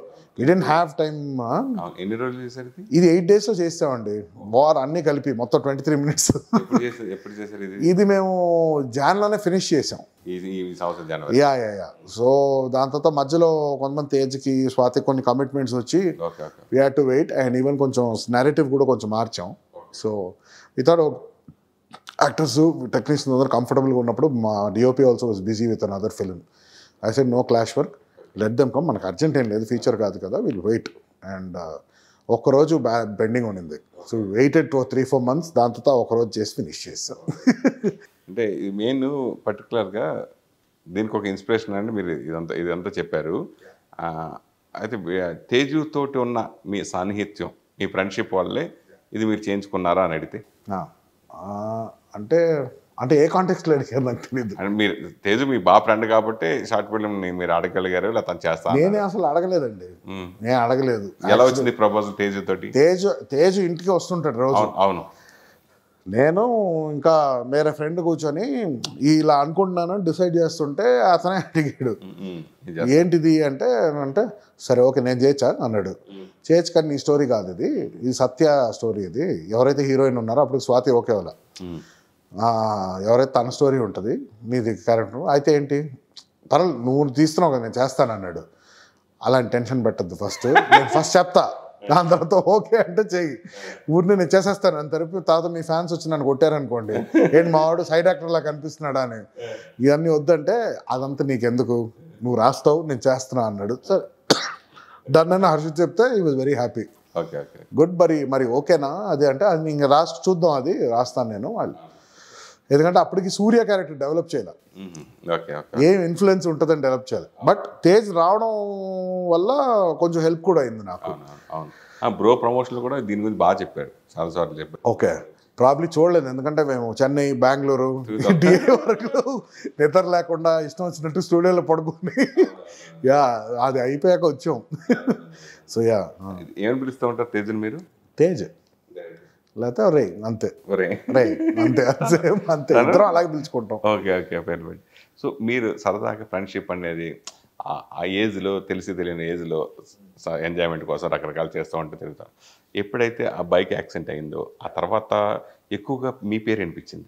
డెంట్ హ్యావ్ టైమ్
ఎన్ని రోజులు చేశారు
ఇది ఎయిట్ డేస్లో చేసామండి వార్ అన్నీ కలిపి మొత్తం ట్వంటీ త్రీ మినిట్స్
ఎప్పుడు చేశారు ఇది
మేము జాన్లోనే ఫినిష్ చేసాం యా యా యా సో దాని తర్వాత మధ్యలో కొంతమంది తేజ్కి స్వాతి కొన్ని కమిట్మెంట్స్ వచ్చి we had to wait and even కొంచెం నెరేటివ్ కూడా కొంచెం మార్చాం సో మిగతా యాక్టర్స్ టెక్నీషియన్ అందరూ కంఫర్టబుల్గా ఉన్నప్పుడు మా DOP also was busy with another other film I said no clash work let them come మనకు అర్జెంట్ ఏం లేదు ఫ్యూచర్ కాదు కదా విల్ వెయిట్ అండ్ ఒక్కరోజు బ్యా బెండింగ్ ఉండింది so waited two three four months దాంతో ఒకరోజు చేసి
ఫినిష్ చేస్తాం అంటే మెయిన్ పర్టికులర్గా దీనికి ఒక ఇన్స్పిరేషన్ అండి మీరు ఇదంతా ఇదంతా చెప్పారు uh, అయితే తేజుతోటి ఉన్న మీ సాన్నిహిత్యం మీ ఫ్రెండ్షిప్ వల్లే ఇది మీరు చేయించుకున్నారా అని అడిగితే
అంటే అంటే ఏ లో అడిగారు నాకు తెలియదు
మీరు తేజు మీ బా ఫ్రెండ్ కాబట్టి షార్ట్ ఫిల్మ్ మీరు అడగలిగారు ఇలా చేస్తా చేస్తాను నేనే
అసలు అడగలేదండి నేను అడగలేదు ఎలా వచ్చింది
ప్రపోజల్ తేజు తోటి తేజు తేజు
ఇంటికి వస్తుంటాడు రోజు అవును నేను ఇంకా వేరే ఫ్రెండ్ కూర్చొని ఇలా అనుకుంటున్నాను డిసైడ్ చేస్తుంటే అతనే అడిగాడు ఏంటిది అంటే అంటే సరే ఓకే నేను చేయొచ్చా అన్నాడు చేయొచ్చు కానీ నీ స్టోరీ కాదు ఇది ఇది సత్య స్టోరీ ఇది ఎవరైతే హీరోయిన్ ఉన్నారో అప్పుడు స్వాతి ఓకే వాళ్ళ ఎవరైతే తన స్టోరీ ఉంటుంది నీది క్యారెక్టర్ అయితే ఏంటి పర్వాలేదు నువ్వు తీస్తున్నావు కదా నేను చేస్తాను అన్నాడు అలాంటి టెన్షన్ పెట్టద్దు ఫస్ట్ నేను ఫస్ట్ చెప్తా దాని తర్వాత ఓకే అంటే చెయ్యి ఊరిని నేను చేసేస్తాను అని తరపు తర్వాత మీ ఫ్యాన్స్ వచ్చి నన్ను కొట్టారనుకోండి ఏంటి మా వాడు సైడ్ యాక్టర్లా కనిపిస్తున్నాడా అని ఇవన్నీ వద్దంటే అదంతా నీకెందుకు నువ్వు రాస్తావు నేను చేస్తున్నా అన్నాడు సరే దాన్ని నన్ను హర్షిత్ చెప్తే he was very happy okay good మరి మరి ఓకేనా అది అంటే అది ఇంకా రాసి చూద్దాం అది రాస్తాను నేను వాళ్ళు ఎందుకంటే అప్పటికి సూర్య క్యారెక్టర్ డెవలప్ చేయాలి ఏం ఇన్ఫ్లుయెన్స్ ఉంటుందని డెవలప్ చేయాలి బట్ తేజ్ రావడం వల్ల కొంచెం హెల్ప్ కూడా అయింది నాకు
బ్రో ప్రమోషన్ కూడా దీని గురించి బాగా చెప్పాడు చాలా సార్లు చెప్పాడు
ఓకే ప్రాబ్లీ చూడలేదు ఎందుకంటే మేము చెన్నై బెంగళూరు డిఏ వరకు నిద్ర లేకుండా ఇష్టం వచ్చినట్టు స్టూడియోలో పడుకుని యా అది అయిపోయాక వచ్చాం సో యా
ఏమని పిలుస్తూ ఉంటారు తేజ్ మీరు
తేజ్ లేకపోతే రే అంతే రే రే అంతే అంతే ఇద్దరం అలాగే
పిలుచుకుంటాం ఓకే ఓకే పేరు సో మీరు సరదాగా ఫ్రెండ్షిప్ అనేది ఆ ఏజ్లో తెలిసి తెలియని ఏజ్లో ఎంజాయ్మెంట్ కోసం రకరకాలు చేస్తూ ఉంటే తిరుగుతాం ఎప్పుడైతే ఆ బైక్ యాక్సిడెంట్ అయిందో ఆ తర్వాత ఎక్కువగా మీ పేరు వినిపించింది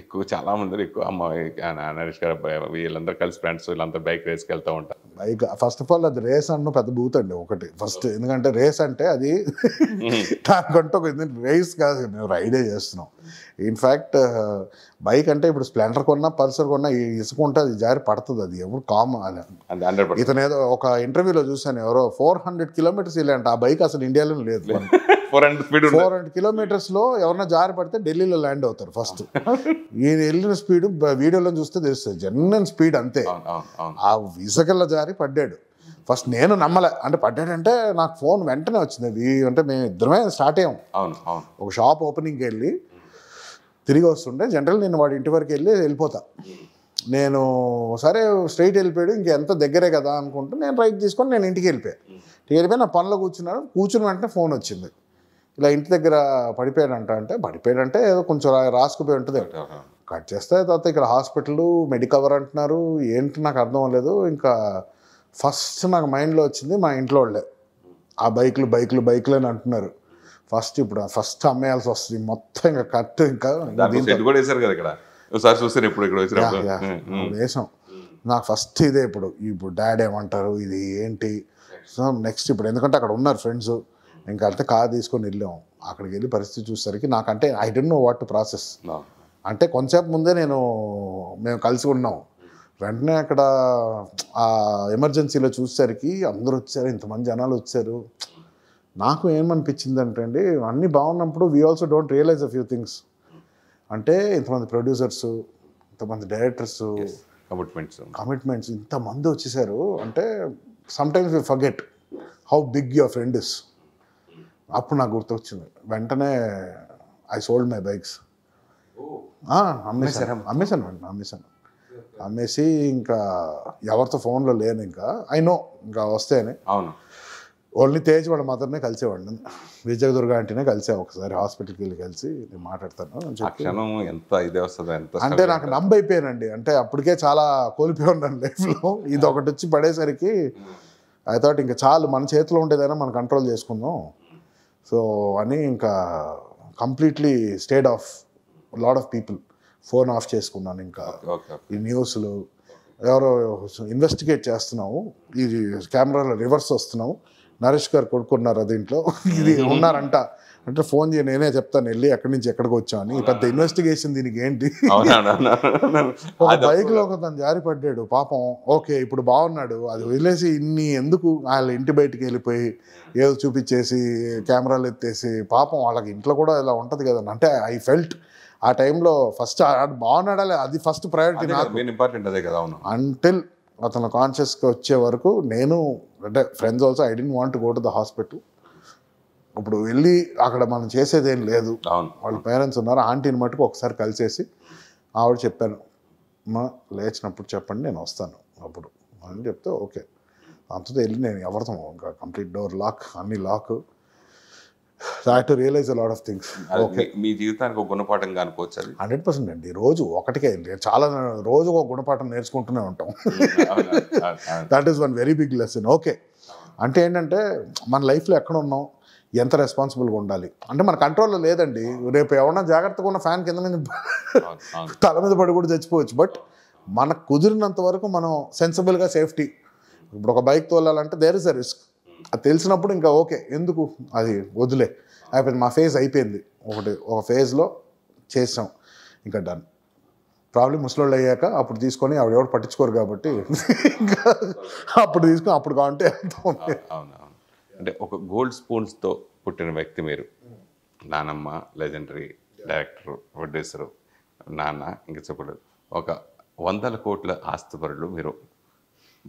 ఎక్కువ చాలా మంది ఎక్కువ అమ్మ నరేష్ గారు వీళ్ళందరూ కలిసి ఫ్రెండ్స్ వీళ్ళందరూ బైక్ రేస్కి వెళ్తూ ఉంటారు
బైక్ ఫస్ట్ ఆఫ్ ఆల్ అది రేస్ అన్న పెద్ద బూత్ అండి ఒకటి ఫస్ట్ ఎందుకంటే రేస్ అంటే అది దానికంటే ఒక రేస్ కాదు మేము రైడే చేస్తున్నాం ఇన్ఫ్యాక్ట్ బైక్ అంటే ఇప్పుడు స్ప్లెండర్ కొన్నా పల్సర్ కొన్నా ఇసుకుంటే అది జారి పడుతుంది అది ఎప్పుడు కామన్ ఇతను ఏదో ఒక ఇంటర్వ్యూలో చూసాను ఎవరో ఫోర్ హండ్రెడ్ కిలోమీటర్స్ ఇలాంటి ఆ బైక్ అసలు ఇండియాలో లేదు
four hundred speed four
hundred kilometres లో ఎవరైనా జారి పడితే ఢిల్లీలో ల్యాండ్ అవుతారు ఫస్ట్ ఈయన వెళ్ళిన స్పీడ్ వీడియోలో చూస్తే తెలుస్తుంది జనరల్ స్పీడ్ అంతే ఆ ఇసుకల్లో జారి పడ్డాడు ఫస్ట్ నేను నమ్మలే అంటే పడ్డాడంటే నాకు ఫోన్ వెంటనే వచ్చింది అంటే మేము ఇద్దరమే స్టార్ట్ అయ్యాం ఒక షాప్ ఓపెనింగ్కి వెళ్ళి తిరిగి వస్తుంటే జనరల్ నేను వాడి ఇంటి వరకు వెళ్ళి వెళ్ళిపోతా నేను సరే స్ట్రైట్ వెళ్ళిపోయాడు ఇంకెంత దగ్గరే కదా అనుకుంటే నేను రైట్ తీసుకొని నేను ఇంటికి వెళ్ళిపోయాను ఇంటికి వెళ్ళిపోయి నా పనిలో కూర్చున్నాను కూర్చుని వెంటనే ఫోన్ వచ్చింది ఇలా ఇంటి దగ్గర పడిపోయాడంట అంటే పడిపోయాడంటే ఏదో కొంచెం రాసుకుపోయి ఉంటుంది కట్ చేస్తే తర్వాత ఇక్కడ హాస్పిటల్ మెడికవర్ అంటున్నారు ఏంటి నాకు అర్థం అవ్వలేదు ఇంకా ఫస్ట్ నాకు మైండ్లో వచ్చింది మా ఇంట్లో వాళ్ళే ఆ బైకులు బైకులు బైక్లు అని అంటున్నారు ఫస్ట్ ఇప్పుడు ఫస్ట్ అమ్మేయాల్సి వస్తుంది మొత్తం ఇంకా కట్ ఇంకా వేసాం నాకు ఫస్ట్ ఇదే ఇప్పుడు ఇప్పుడు డాడీ ఏమంటారు ఇది ఏంటి సో నెక్స్ట్ ఇప్పుడు ఎందుకంటే అక్కడ ఉన్నారు ఫ్రెండ్స్ ఇంకా అంతా కార్ తీసుకొని వెళ్ళాం అక్కడికి వెళ్ళి పరిస్థితి చూసేసరికి నాకంటే I don't know what to process అంటే కొంతసేపు ముందే నేను మేము కలిసి ఉన్నాం వెంటనే అక్కడ ఆ ఎమర్జెన్సీలో చూసేసరికి అందరూ వచ్చారు ఇంతమంది జనాలు వచ్చారు నాకు ఏమనిపించింది అంటే అండి అన్నీ బాగున్నప్పుడు we also don't realise a few things అంటే ఇంతమంది ప్రొడ్యూసర్స్ ఇంతమంది డైరెక్టర్స్ కమిట్మెంట్స్ కమిట్మెంట్స్ ఇంతమంది వచ్చేసారు అంటే sometimes we forget how big your friend is అప్పుడు నాకు గుర్తొచ్చింది వెంటనే ఐ సోల్డ్ మై బైక్స్ అమ్మేశాను అమ్మేశాను వెంటనే అమ్మేశాను అమ్మేసి ఇంకా ఎవరితో ఫోన్లో లేను ఇంకా ఐ నో ఇంకా వస్తేనే అవును ఓన్లీ తేజ్ వాళ్ళ మాత్రమే కలిసేవాడిని విజయదుర్గ అంటేనే కలిసా ఒకసారి హాస్పిటల్కి వెళ్ళి కలిసి నేను మాట్లాడతాను
ఎంత ఇదే వస్తుంది ఎంత అంటే నాకు
నంబ్ అయిపోయానండి అంటే అప్పటికే చాలా కోల్పోయి ఉన్నాను లైఫ్లో ఇది ఒకటి వచ్చి పడేసరికి ఐ థాట్ ఇంకా చాలు మన చేతిలో ఉండేదైనా మనం కంట్రోల్ చేసుకుందాం సో అని ఇంకా completely state of lot of people phone off చేసుకున్నాను ఇంకా ఈ న్యూస్లు ఎవరో ఇన్వెస్టిగేట్ చేస్తున్నావు ఈ కెమెరాలో రివర్స్ వస్తున్నావు నరేష్ గారు కొడుకున్నారు దీంట్లో ఇది ఉన్నారంట అంటే ఫోన్ చేయ నేనే చెప్తాను వెళ్ళి ఎక్కడి నుంచి ఎక్కడికి వచ్చాను పెద్ద ఇన్వెస్టిగేషన్ దీనికి ఏంటి ఒక బైక్లో ఒక తను జారి పడ్డాడు పాపం ఓకే ఇప్పుడు బాగున్నాడు అది వదిలేసి ఇన్ని ఎందుకు వాళ్ళ ఇంటి బయటికి వెళ్ళిపోయి ఏదో చూపించేసి కెమెరాలు ఎత్తేసి పాపం వాళ్ళకి ఇంట్లో కూడా ఇలా ఉంటుంది కదా అంటే ఐ ఫెల్ట్ ఆ టైంలో ఫస్ట్ బాగున్నాడా అది ఫస్ట్ ప్రయారిటీ నాకు
ఇంపార్టెంట్ అదే కదా అవును
అంటిల్ అతను కాన్షియస్గా వచ్చే వరకు నేను అంటే friends also I didn't want go to the hospital ఇప్పుడు వెళ్ళి అక్కడ మనం ఏం లేదు వాళ్ళ పేరెంట్స్ ఉన్నారు ఆంటీని మటుకు ఒకసారి కలిసేసి ఆవిడ చెప్పాను మా లేచినప్పుడు చెప్పండి నేను వస్తాను అప్పుడు అని చెప్తే ఓకే అంతతో వెళ్ళి నేను ఎవరితో ఇంకా కంప్లీట్ డోర్ లాక్ అన్ని lock to realise lot of things okay
మీ జీవితానికి ఒక గుణపాఠంగా అనుకోవచ్చు అది
హండ్రెడ్ పర్సెంట్ అండి రోజు ఒకటికే చాలా రోజు ఒక గుణపాఠం నేర్చుకుంటూనే ఉంటాం that is one very big lesson okay అంటే ఏంటంటే మన లైఫ్లో ఎక్కడ ఉన్నాం ఎంత రెస్పాన్సిబుల్గా ఉండాలి అంటే మన కంట్రోల్లో లేదండి రేపు ఎవరన్నా జాగ్రత్తగా ఉన్న ఫ్యాన్ కింద మీద తల మీద పడి కూడా చచ్చిపోవచ్చు బట్ మనకు కుదిరినంత వరకు మనం సెన్సిబుల్గా సేఫ్టీ ఇప్పుడు ఒక బైక్ తోలాలంటే దేర్ ఇస్ అ రిస్క్ అది తెలిసినప్పుడు ఇంకా ఓకే ఎందుకు అది వదిలే అయిపోయింది మా ఫేజ్ అయిపోయింది ఒకటి ఒక ఫేజ్లో చేసాం ఇంకా డన్ ప్రాబ్లం ముసలోళ్ళు అయ్యాక అప్పుడు తీసుకొని ఆవిడ ఎవరు పట్టించుకోరు కాబట్టి ఇంకా అప్పుడు తీసుకొని అప్పుడు కావంటే అవునా
అంటే ఒక గోల్డ్ స్పూన్స్తో పుట్టిన వ్యక్తి మీరు నానమ్మ లెజెండరీ డైరెక్టర్ ప్రొడ్యూసరు నాన్న ఇంకా చెప్పడు ఒక వందల కోట్ల ఆస్తిపరులు మీరు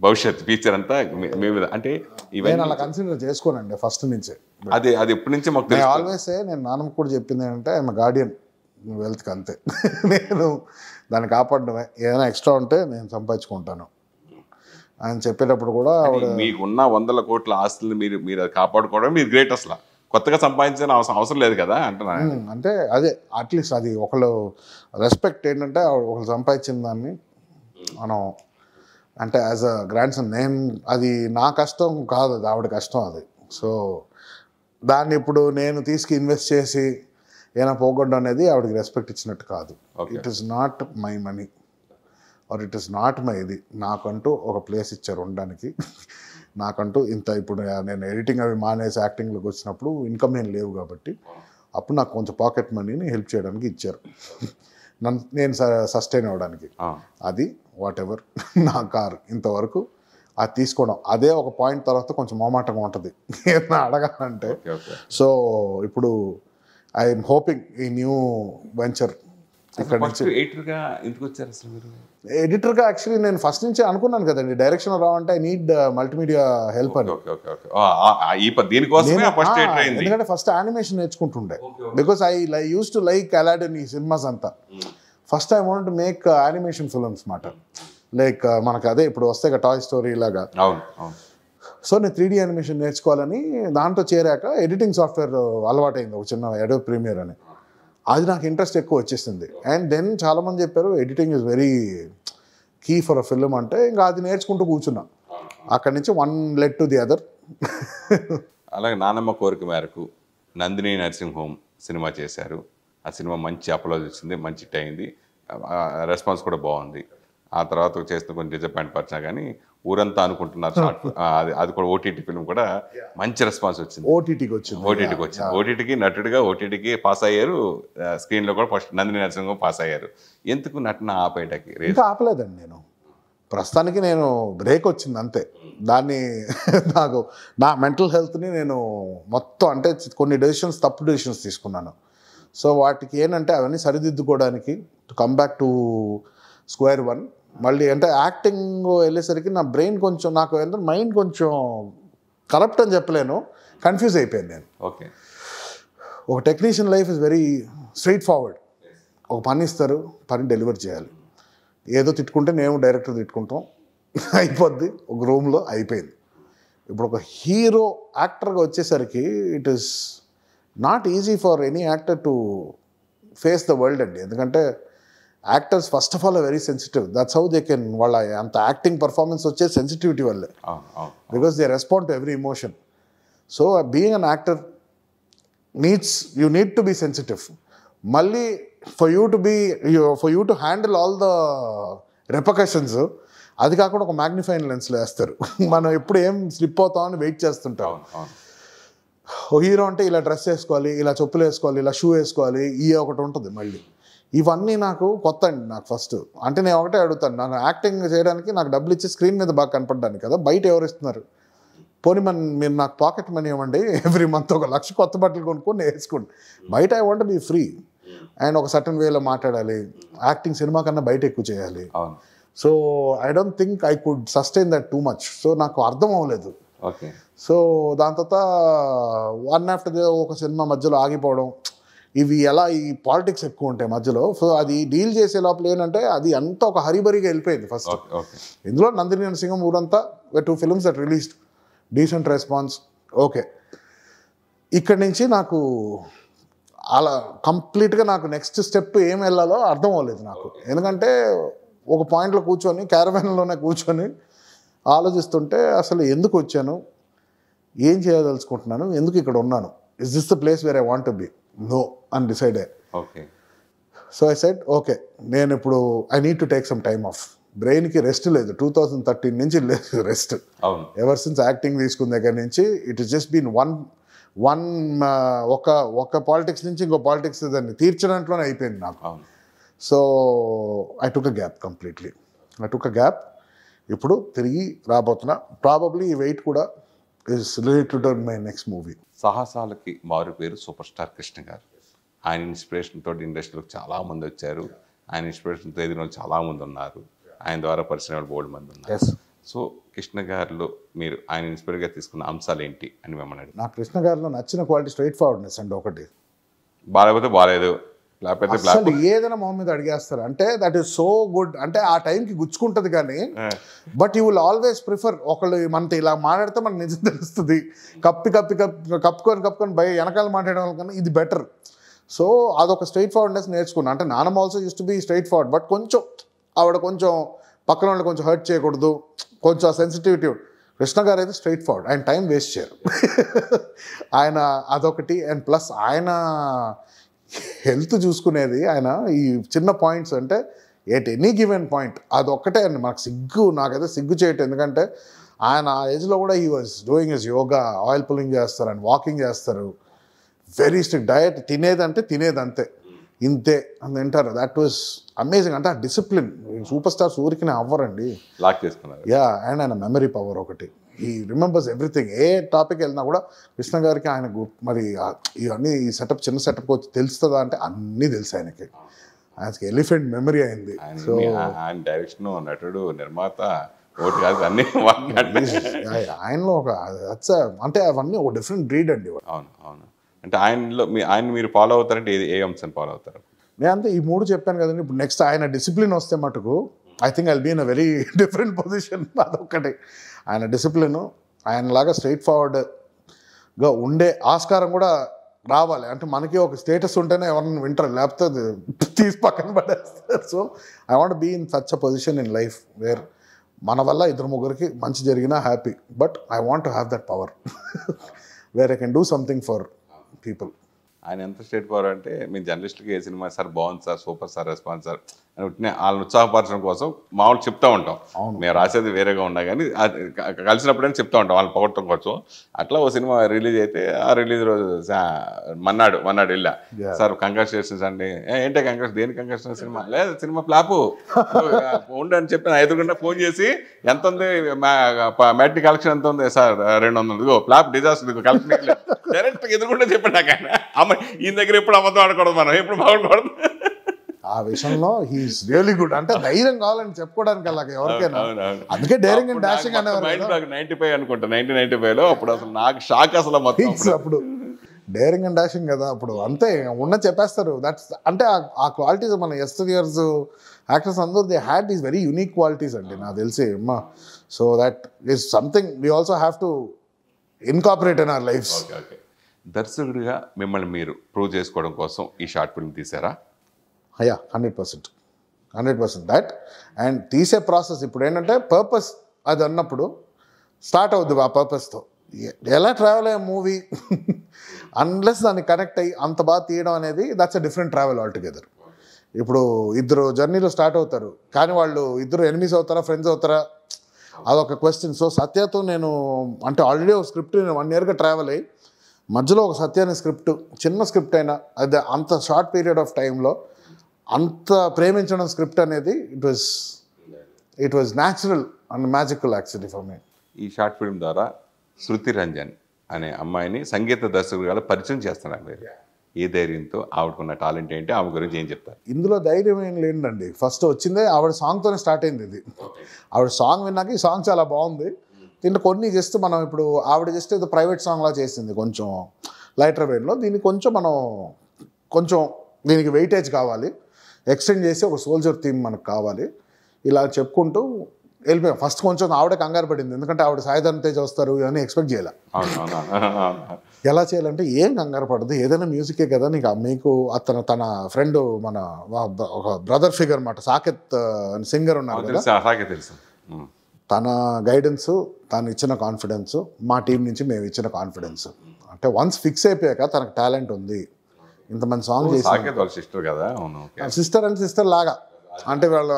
భవిష్యత్ ఫ్యూచర్ అంతా మీ మీద అంటే ఇవన్నీ అలా
కన్సిడర్ చేసుకోనండి
ఫస్ట్ నుంచే అది అది ఇప్పటి నుంచి మాకు ఆల్వేస్
నేను నానమ్మ కూడా చెప్పింది ఏంటంటే ఆయన గార్డియన్ వెల్త్కి అంతే నేను దాన్ని కాపాడడమే ఏదైనా ఎక్స్ట్రా ఉంటే నేను సంపాదించుకుంటాను ఆయన చెప్పేటప్పుడు కూడా ఆవిడ
మీకున్న వందల కోట్ల ఆస్తులు మీరు మీరు కాపాడుకోవడం మీరు గ్రేట్ అసలు కొత్తగా సంపాదించిన అవసరం అవసరం లేదు కదా అంటున్నా
అంటే అదే అట్లీస్ట్ అది ఒకళ్ళు రెస్పెక్ట్ ఏంటంటే ఒకళ్ళు సంపాదించిన దాన్ని మనం అంటే యాజ్ అ గ్రాండ్ సన్ నేను అది నా కష్టం కాదు అది ఆవిడ కష్టం అది సో దాన్ని ఇప్పుడు నేను తీసుకు ఇన్వెస్ట్ చేసి ఏమైనా పోగొట్టడం అనేది ఆవిడకి రెస్పెక్ట్ ఇచ్చినట్టు కాదు it is not my money or it is not my ఇది నాకంటూ ఒక ప్లేస్ ఇచ్చారు ఉండడానికి నాకంటూ ఇంత ఇప్పుడు నేను ఎడిటింగ్ అవి మానేసి యాక్టింగ్లోకి వచ్చినప్పుడు ఇన్కమ్ ఏం లేవు కాబట్టి అప్పుడు నాకు కొంచెం పాకెట్ మనీని హెల్ప్ చేయడానికి ఇచ్చారు నన్ను నేను సస్టైన్ అవ్వడానికి అది వాట్ ఎవర్ నా కార్ ఇంతవరకు అది తీసుకోవడం అదే ఒక పాయింట్ తర్వాత కొంచెం మోమాటంగా ఉంటుంది ఏదైనా అడగాలంటే సో ఇప్పుడు ఐఎమ్ హోపింగ్ ఈ న్యూ వెంచర్ ఎడిటర్గా యాక్చువల్లీ నేను ఫస్ట్ నుంచి అనుకున్నాను కదండి డైరెక్షన్ రావంటే ఐ నీడ్ మల్టీమీడియా హెల్ప్ అని ఎందుకంటే ఫస్ట్ యానిమేషన్ నేర్చుకుంటుండే బికాస్ ఐ లై యూస్ టు లైక్ అలాడన్ ఈ సినిమాస్ అంతా first I want make animation films మాట లైక్ hmm. uh, మనకు అదే ఇప్పుడు వస్తే టాయ్ స్టోరీ ఇలాగా సో నేను త్రీ యానిమేషన్ నేర్చుకోవాలని దాంట్లో చేరాక ఎడిటింగ్ సాఫ్ట్వేర్ అలవాటైంది ఒక చిన్న ఎడో ప్రీమియర్ అని అది నాకు ఇంట్రెస్ట్ ఎక్కువ వచ్చేసింది అండ్ దెన్ చాలామంది చెప్పారు editing is very key for a film అంటే ఇంకా అది నేర్చుకుంటూ కూర్చున్నా అక్కడి నుంచి one led to the other
అలాగే నానమ్మ కోరిక మేరకు నందిని నర్సింగ్ హోమ్ సినిమా చేశారు ఆ సినిమా మంచి అప్లోజ్ వచ్చింది మంచి హిట్ అయింది రెస్పాన్స్ కూడా బాగుంది ఆ తర్వాత చేసిన కొంచెం డిజపాయింట్ పరిచినా కానీ ఊరంతా అనుకుంటున్నారు షార్ట్ అది అది కూడా ఓటీటీ ఫిల్మ్ కూడా మంచి రెస్పాన్స్ వచ్చింది ఓటీటీకి వచ్చింది ఓటీటీకి వచ్చింది ఓటీటీకి నటుడిగా ఓటీటీకి పాస్ అయ్యారు స్క్రీన్లో కూడా ఫస్ట్ నందిని నరసింహం పాస్ అయ్యారు ఎందుకు నటన ఆపేటకి ఇంకా
ఆపలేదండి నేను ప్రస్తుతానికి నేను బ్రేక్ వచ్చింది అంతే దాన్ని నాకు నా మెంటల్ హెల్త్ని నేను మొత్తం అంటే కొన్ని డెసిషన్స్ తప్పు డెసిషన్స్ తీసుకున్నాను సో వాటికి ఏంటంటే అవన్నీ సరిదిద్దుకోవడానికి to come back to square one మళ్ళీ అంటే యాక్టింగ్ వెళ్ళేసరికి నా బ్రెయిన్ కొంచెం నాకు ఏంటంటే మైండ్ కొంచెం కరప్ట్ అని చెప్పలేను కన్ఫ్యూజ్ అయిపోయాను నేను ఓకే ఒక technician life is very straightforward ఒక పని ఇస్తారు పని డెలివర్ చేయాలి ఏదో తిట్టుకుంటే నేను డైరెక్టర్ తిట్టుకుంటాం అయిపోద్ది ఒక రూమ్లో అయిపోయింది ఇప్పుడు ఒక హీరో యాక్టర్గా వచ్చేసరికి it is not easy for any actor to face the world అండి ఎందుకంటే actors first of all very sensitive that's how they can వాళ్ళ అంత యాక్టింగ్ పర్ఫార్మెన్స్ వచ్చే సెన్సిటివిటీ వల్లే because they respond to every emotion so being an actor needs you need to be sensitive మళ్ళీ for you to be for you to handle all the repercussions అది కాకుండా ఒక మ్యాగ్నిఫైన్ లెన్స్లో వేస్తారు మనం ఎప్పుడు ఏం స్లిప్ అవుతామని వెయిట్ చేస్తుంటాం హీరో అంటే ఇలా డ్రెస్ వేసుకోవాలి ఇలా చెప్పులు వేసుకోవాలి ఇలా షూ వేసుకోవాలి ఇవి ఒకటి ఉంటుంది మళ్ళీ ఇవన్నీ నాకు కొత్త అండి నాకు ఫస్ట్ అంటే నేను ఒకటే అడుగుతాను నాకు యాక్టింగ్ చేయడానికి నాకు డబ్బులు ఇచ్చి స్క్రీన్ మీద బాగా కనపడడానికి కదా బయట ఎవరు ఇస్తున్నారు పోనీ మన మీరు నాకు పాకెట్ మనీ ఇవ్వండి ఎవ్రీ మంత్ ఒక లక్ష కొత్త బట్టలు కొనుక్కొని వేసుకోండి బయట I want be free and ఒక సర్టన్ వేలో మాట్లాడాలి యాక్టింగ్ సినిమా కన్నా బయట ఎక్కువ చేయాలి so I don't think I could sustain that too much సో నాకు అర్థం అవ్వలేదు సో దాని తర్వాత వన్ ఆఫ్టర్ ఒక సినిమా మధ్యలో ఆగిపోవడం ఇవి ఎలా ఈ పాలిటిక్స్ ఎక్కువ ఉంటాయి మధ్యలో సో అది డీల్ చేసే లోపల ఏంటంటే అది అంత ఒక హరిబరిగా వెళ్ళిపోయింది ఫస్ట్ ఇందులో నందిని నరసింహం ఊరంతా two films at released decent response okay ఇక్కడి నుంచి నాకు అలా కంప్లీట్గా నాకు నెక్స్ట్ స్టెప్ ఏం వెళ్ళాలో అర్థం అవ్వలేదు నాకు ఎందుకంటే ఒక పాయింట్లో కూర్చొని క్యారవెన్లోనే కూర్చొని ఆలోచిస్తుంటే అసలు ఎందుకు వచ్చాను ఏం చేయదలుచుకుంటున్నాను ఎందుకు ఇక్కడ ఉన్నాను is this the place where I want be no అని decide okay so I set okay నేను ఇప్పుడు I need to take some time off బ్రెయిన్కి రెస్ట్ లేదు టూ థౌజండ్ థర్టీన్ నుంచి లేదు రెస్ట్ ఎవర్ సిన్స్ యాక్టింగ్ తీసుకున్న దగ్గర నుంచి it is just been one one ఒక ఒక పాలిటిక్స్ నుంచి ఇంకో పాలిటిక్స్ దాన్ని తీర్చడానికి అయిపోయింది నాకు so I took a gap completely I took a gap ఇప్పుడు తిరిగి రాబోతున్నా ప్రాబబ్లీ ఈ వెయిట్ కూడా is related my next
movie సాహసాలకి మారు పేరు సూపర్ స్టార్ కృష్ణ గారు ఆయన ఇన్స్పిరేషన్ తోటి ఇండస్ట్రీలోకి చాలామంది వచ్చారు ఆయన ఇన్స్పిరేషన్తో ఎదిగిన చాలామంది ఉన్నారు ఆయన ద్వారా పరిశ్రమ బోర్డు మంది ఉన్నారు సో కృష్ణ గారిలో మీరు ఆయన ఇన్స్పైర్గా తీసుకున్న అంశాలు ఏంటి అని మిమ్మల్ని నాకు
కృష్ణ గారిలో నచ్చిన క్వాలిటీ స్ట్రైట్ ఫార్వర్డ్నెస్ అండి ఒకటి
బాగాలేకపోతే బాగాలేదు అసలు
ఏదైనా మొహం మీద అడిగేస్తారు అంటే దట్ ఈస్ సో గుడ్ అంటే ఆ టైంకి గుచ్చుకుంటుంది కానీ but you will always prefer ఒకళ్ళు మనతో ఇలా మాట్లాడితే మనకు నిజం తెలుస్తుంది కప్పి కప్పి కప్పి కప్పుకొని కప్పుకొని భయ వెనకాల మాట్లాడడం కానీ ఇది బెటర్ సో అదొక స్ట్రైట్ ఫార్వర్డ్నెస్ నేర్చుకున్నాను అంటే నానమ్మ also used to be straightforward but కొంచెం ఆవిడ కొంచెం పక్కన వాళ్ళు కొంచెం హర్ట్ చేయకూడదు కొంచెం సెన్సిటివిటీ కృష్ణ గారు అయితే స్ట్రైట్ ఫార్వర్డ్ ఆయన టైం వేస్ట్ చేయరు ఆయన అదొకటి అండ్ ప్లస్ ఆయన హెల్త్ చూసుకునేది ఆయన ఈ చిన్న పాయింట్స్ అంటే ఎట్ ఎనీ గివెన్ పాయింట్ అది ఒక్కటే అండి మాకు సిగ్గు నాకైతే సిగ్గు చేయటం ఎందుకంటే ఆయన ఆ ఏజ్లో కూడా ఈ was doing is yoga oil pulling చేస్తారు అండ్ వాకింగ్ చేస్తారు వెరీ స్ట్రిక్ట్ డయట్ తినేదంటే తినేదంతే ఇంతే అని తింటారు దట్ వాజ్ అమేజింగ్ అంటే ఆ డిసిప్లిన్ సూపర్ స్టార్స్ ఊరికి అవ్వరండి లాక్ చేసుకున్నారు యా అండ్ ఆయన మెమరీ పవర్ ఒకటి ఈ రిమెంబర్స్ ఎవ్రీథింగ్ ఏ టాపిక్ వెళ్ళినా కూడా కృష్ణ గారికి ఆయన మరి ఇవన్నీ ఈ సెటప్ చిన్న సెటప్ వచ్చి తెలుస్తుందా అంటే అన్నీ తెలుసు ఆయనకి ఆయనకి ఎలిఫెంట్ మెమరీ అయింది సో
ఆయన డైరెక్షన్ నటుడు నిర్మాత ఒకటి కాదు అన్ని
ఆయనలో ఒక అంటే అవన్నీ ఒక డిఫరెంట్
బ్రీడ్ అండి అవును అవును అంటే ఆయనలో మీ ఆయన మీరు ఫాలో అవుతారంటే ఏ ఏ అంశం ఫాలో అవుతారు
నేను అంతే ఈ మూడు చెప్పాను కదండి ఇప్పుడు నెక్స్ట్ ఆయన డిసిప్లిన్ వస్తే మటుకు I think I'll be in a very different position అదొక్కటి ఆయన డిసిప్లిన్ ఆయనలాగా స్ట్రైట్ ఫార్వర్డ్గా ఉండే ఆస్కారం కూడా రావాలి అంటే మనకి ఒక స్టేటస్ ఉంటేనే ఎవరైనా వింటారు లేకపోతే తీసి పక్కన పడేస్తారు so I want be in such a position in life where మన వల్ల ఇద్దరు ముగ్గురికి మంచి జరిగినా happy but I want to have that power where I can do something for
people ఆయన ఎంత స్టేట్ పవర్ అంటే మీ జర్నలిస్ట్కి ఏ సినిమా సార్ బాగుంది sir super sir response sir వాళ్ళని ఉత్సాహపరచడం కోసం మామూలు చెప్తూ ఉంటాం మేము రాసేది వేరేగా ఉన్నా కానీ కలిసినప్పుడైనా చెప్తూ ఉంటాం వాళ్ళని పొగట్టం కోసం అట్లా ఓ సినిమా రిలీజ్ అయితే ఆ రిలీజ్ రోజు మన్నాడు మన్నాడు ఇల్లా సార్ కంగ్రాచులేషన్స్ అండి ఏంటే కంగ్రాస్ దేని కంగ్రాచులేషన్ సినిమా లేదు సినిమా ఫ్లాపు ఉండు అని చెప్పి ఐదు గంట ఫోన్ చేసి ఎంత ఉంది మ్యాట్ని కలెక్షన్ ఎంత ఉంది సార్ రెండు వందలు ఇదిగో ఫ్లాప్ డిజాస్టర్ ఇదిగో కలెక్షన్ డైరెక్ట్గా ఎదురుకుంటే చెప్పండి నాకు అమ్మ ఈయన దగ్గర ఎప్పుడు అమ్మతో ఆడకూడదు మనం ఎప్పుడు బాగుండకూడదు
ఆ విషయంలో హీఈస్ రియలీ గుడ్ అంటే ధైర్యం కావాలని చెప్పుకోవడానికి అలాగ ఎవరికైనా అందుకే డైరింగ్ అండ్ డాషింగ్ అనేవారు
నైన్టీ ఫైవ్ అనుకుంటా ఫైవ్ లో అప్పుడు నాకు షాక్ అసలు
డైరింగ్ అండ్ డాషింగ్ కదా అప్పుడు అంతే ఉన్న చెప్పేస్తారు దట్స్ అంటే ఆ క్వాలిటీస్ మన ఎస్ ఇయర్స్ యాక్టర్స్ అందరూ they had is very unique qualities అండి నాకు తెలిసి అమ్మా so that is something we also have to incorporate in our life
దర్శకుడిగా మిమ్మల్ని మీరు ప్రూవ్ చేసుకోవడం కోసం ఈ షార్ట్ ఫిల్మ్ తీసారా
అయ్యా hundred percent hundred percent that and తీసే ప్రాసెస్ ఇప్పుడు ఏంటంటే పర్పస్ అది అన్నప్పుడు స్టార్ట్ అవుద్ది ఆ పర్పస్తో ఎలా ట్రావెల్ అయ్యే మూవీ అన్లెస్ దాన్ని కనెక్ట్ అయ్యి అంత బాగా తీయడం అనేది that's a different travel altogether ఇప్పుడు ఇద్దరు జర్నీలో స్టార్ట్ అవుతారు కానీ వాళ్ళు ఇద్దరు ఎనిమిస్ అవుతారా ఫ్రెండ్స్ అవుతారా అదొక క్వశ్చన్ సో సత్యతో నేను అంటే ఆల్రెడీ ఒక స్క్రిప్ట్ నేను వన్ ఇయర్గా ట్రావెల్ అయ్యి మధ్యలో ఒక సత్యాన్ని స్క్రిప్ట్ చిన్న స్క్రిప్ట్ అయినా అదే అంత షార్ట్ పీరియడ్ ఆఫ్ టైంలో అంత ప్రేమించడం స్క్రిప్ట్ అనేది it was it was natural and magical actually for me
ఈ షార్ట్ ఫిల్మ్ ద్వారా శృతి రంజన్ అనే అమ్మాయిని సంగీత గారు పరిచయం చేస్తున్నారు మీరు ఏ ధైర్యంతో ఆవిడకున్న టాలెంట్ ఏంటి ఆమె గురించి ఏం చెప్తారు
ఇందులో ధైర్యం ఏం లేదండి ఫస్ట్ వచ్చిందే ఆవిడ సాంగ్తోనే స్టార్ట్ అయింది ఇది ఆవిడ సాంగ్ విన్నాక ఈ సాంగ్ చాలా బాగుంది దీన్ని కొన్ని జస్ట్ మనం ఇప్పుడు ఆవిడ జస్ట్ ఏదో ప్రైవేట్ సాంగ్లా చేసింది కొంచెం లైటర్ వేన్లో దీన్ని కొంచెం మనం కొంచెం దీనికి వెయిటేజ్ కావాలి ఎక్స్టెండ్ చేసి ఒక సోల్జర్ థీమ్ మనకు కావాలి ఇలా చెప్పుకుంటూ వెళ్ళిపోయాం ఫస్ట్ కొంచెం ఆవిడ కంగారు పడింది ఎందుకంటే ఆవిడ సాయుధరం తేజ వస్తారు అని ఎక్స్పెక్ట్ చేయాలి ఎలా చేయాలంటే ఏం కంగారు పడదు ఏదైనా మ్యూజికే కదా నీకు మీకు అతను తన ఫ్రెండ్ మన ఒక బ్రదర్ ఫిగర్ అనమాట సాకెత్ సింగర్ ఉన్నారు తెలుసు తన గైడెన్స్ తను ఇచ్చిన కాన్ఫిడెన్స్ మా టీం నుంచి మేము ఇచ్చిన కాన్ఫిడెన్స్ అంటే వన్స్ ఫిక్స్ అయిపోయాక తనకు టాలెంట్ ఉంది ఇంత సాంగ్
వాళ్ళ సిస్టర్ కదా అవును
సిస్టర్ అండ్ సిస్టర్ లాగా అంటే వాళ్ళ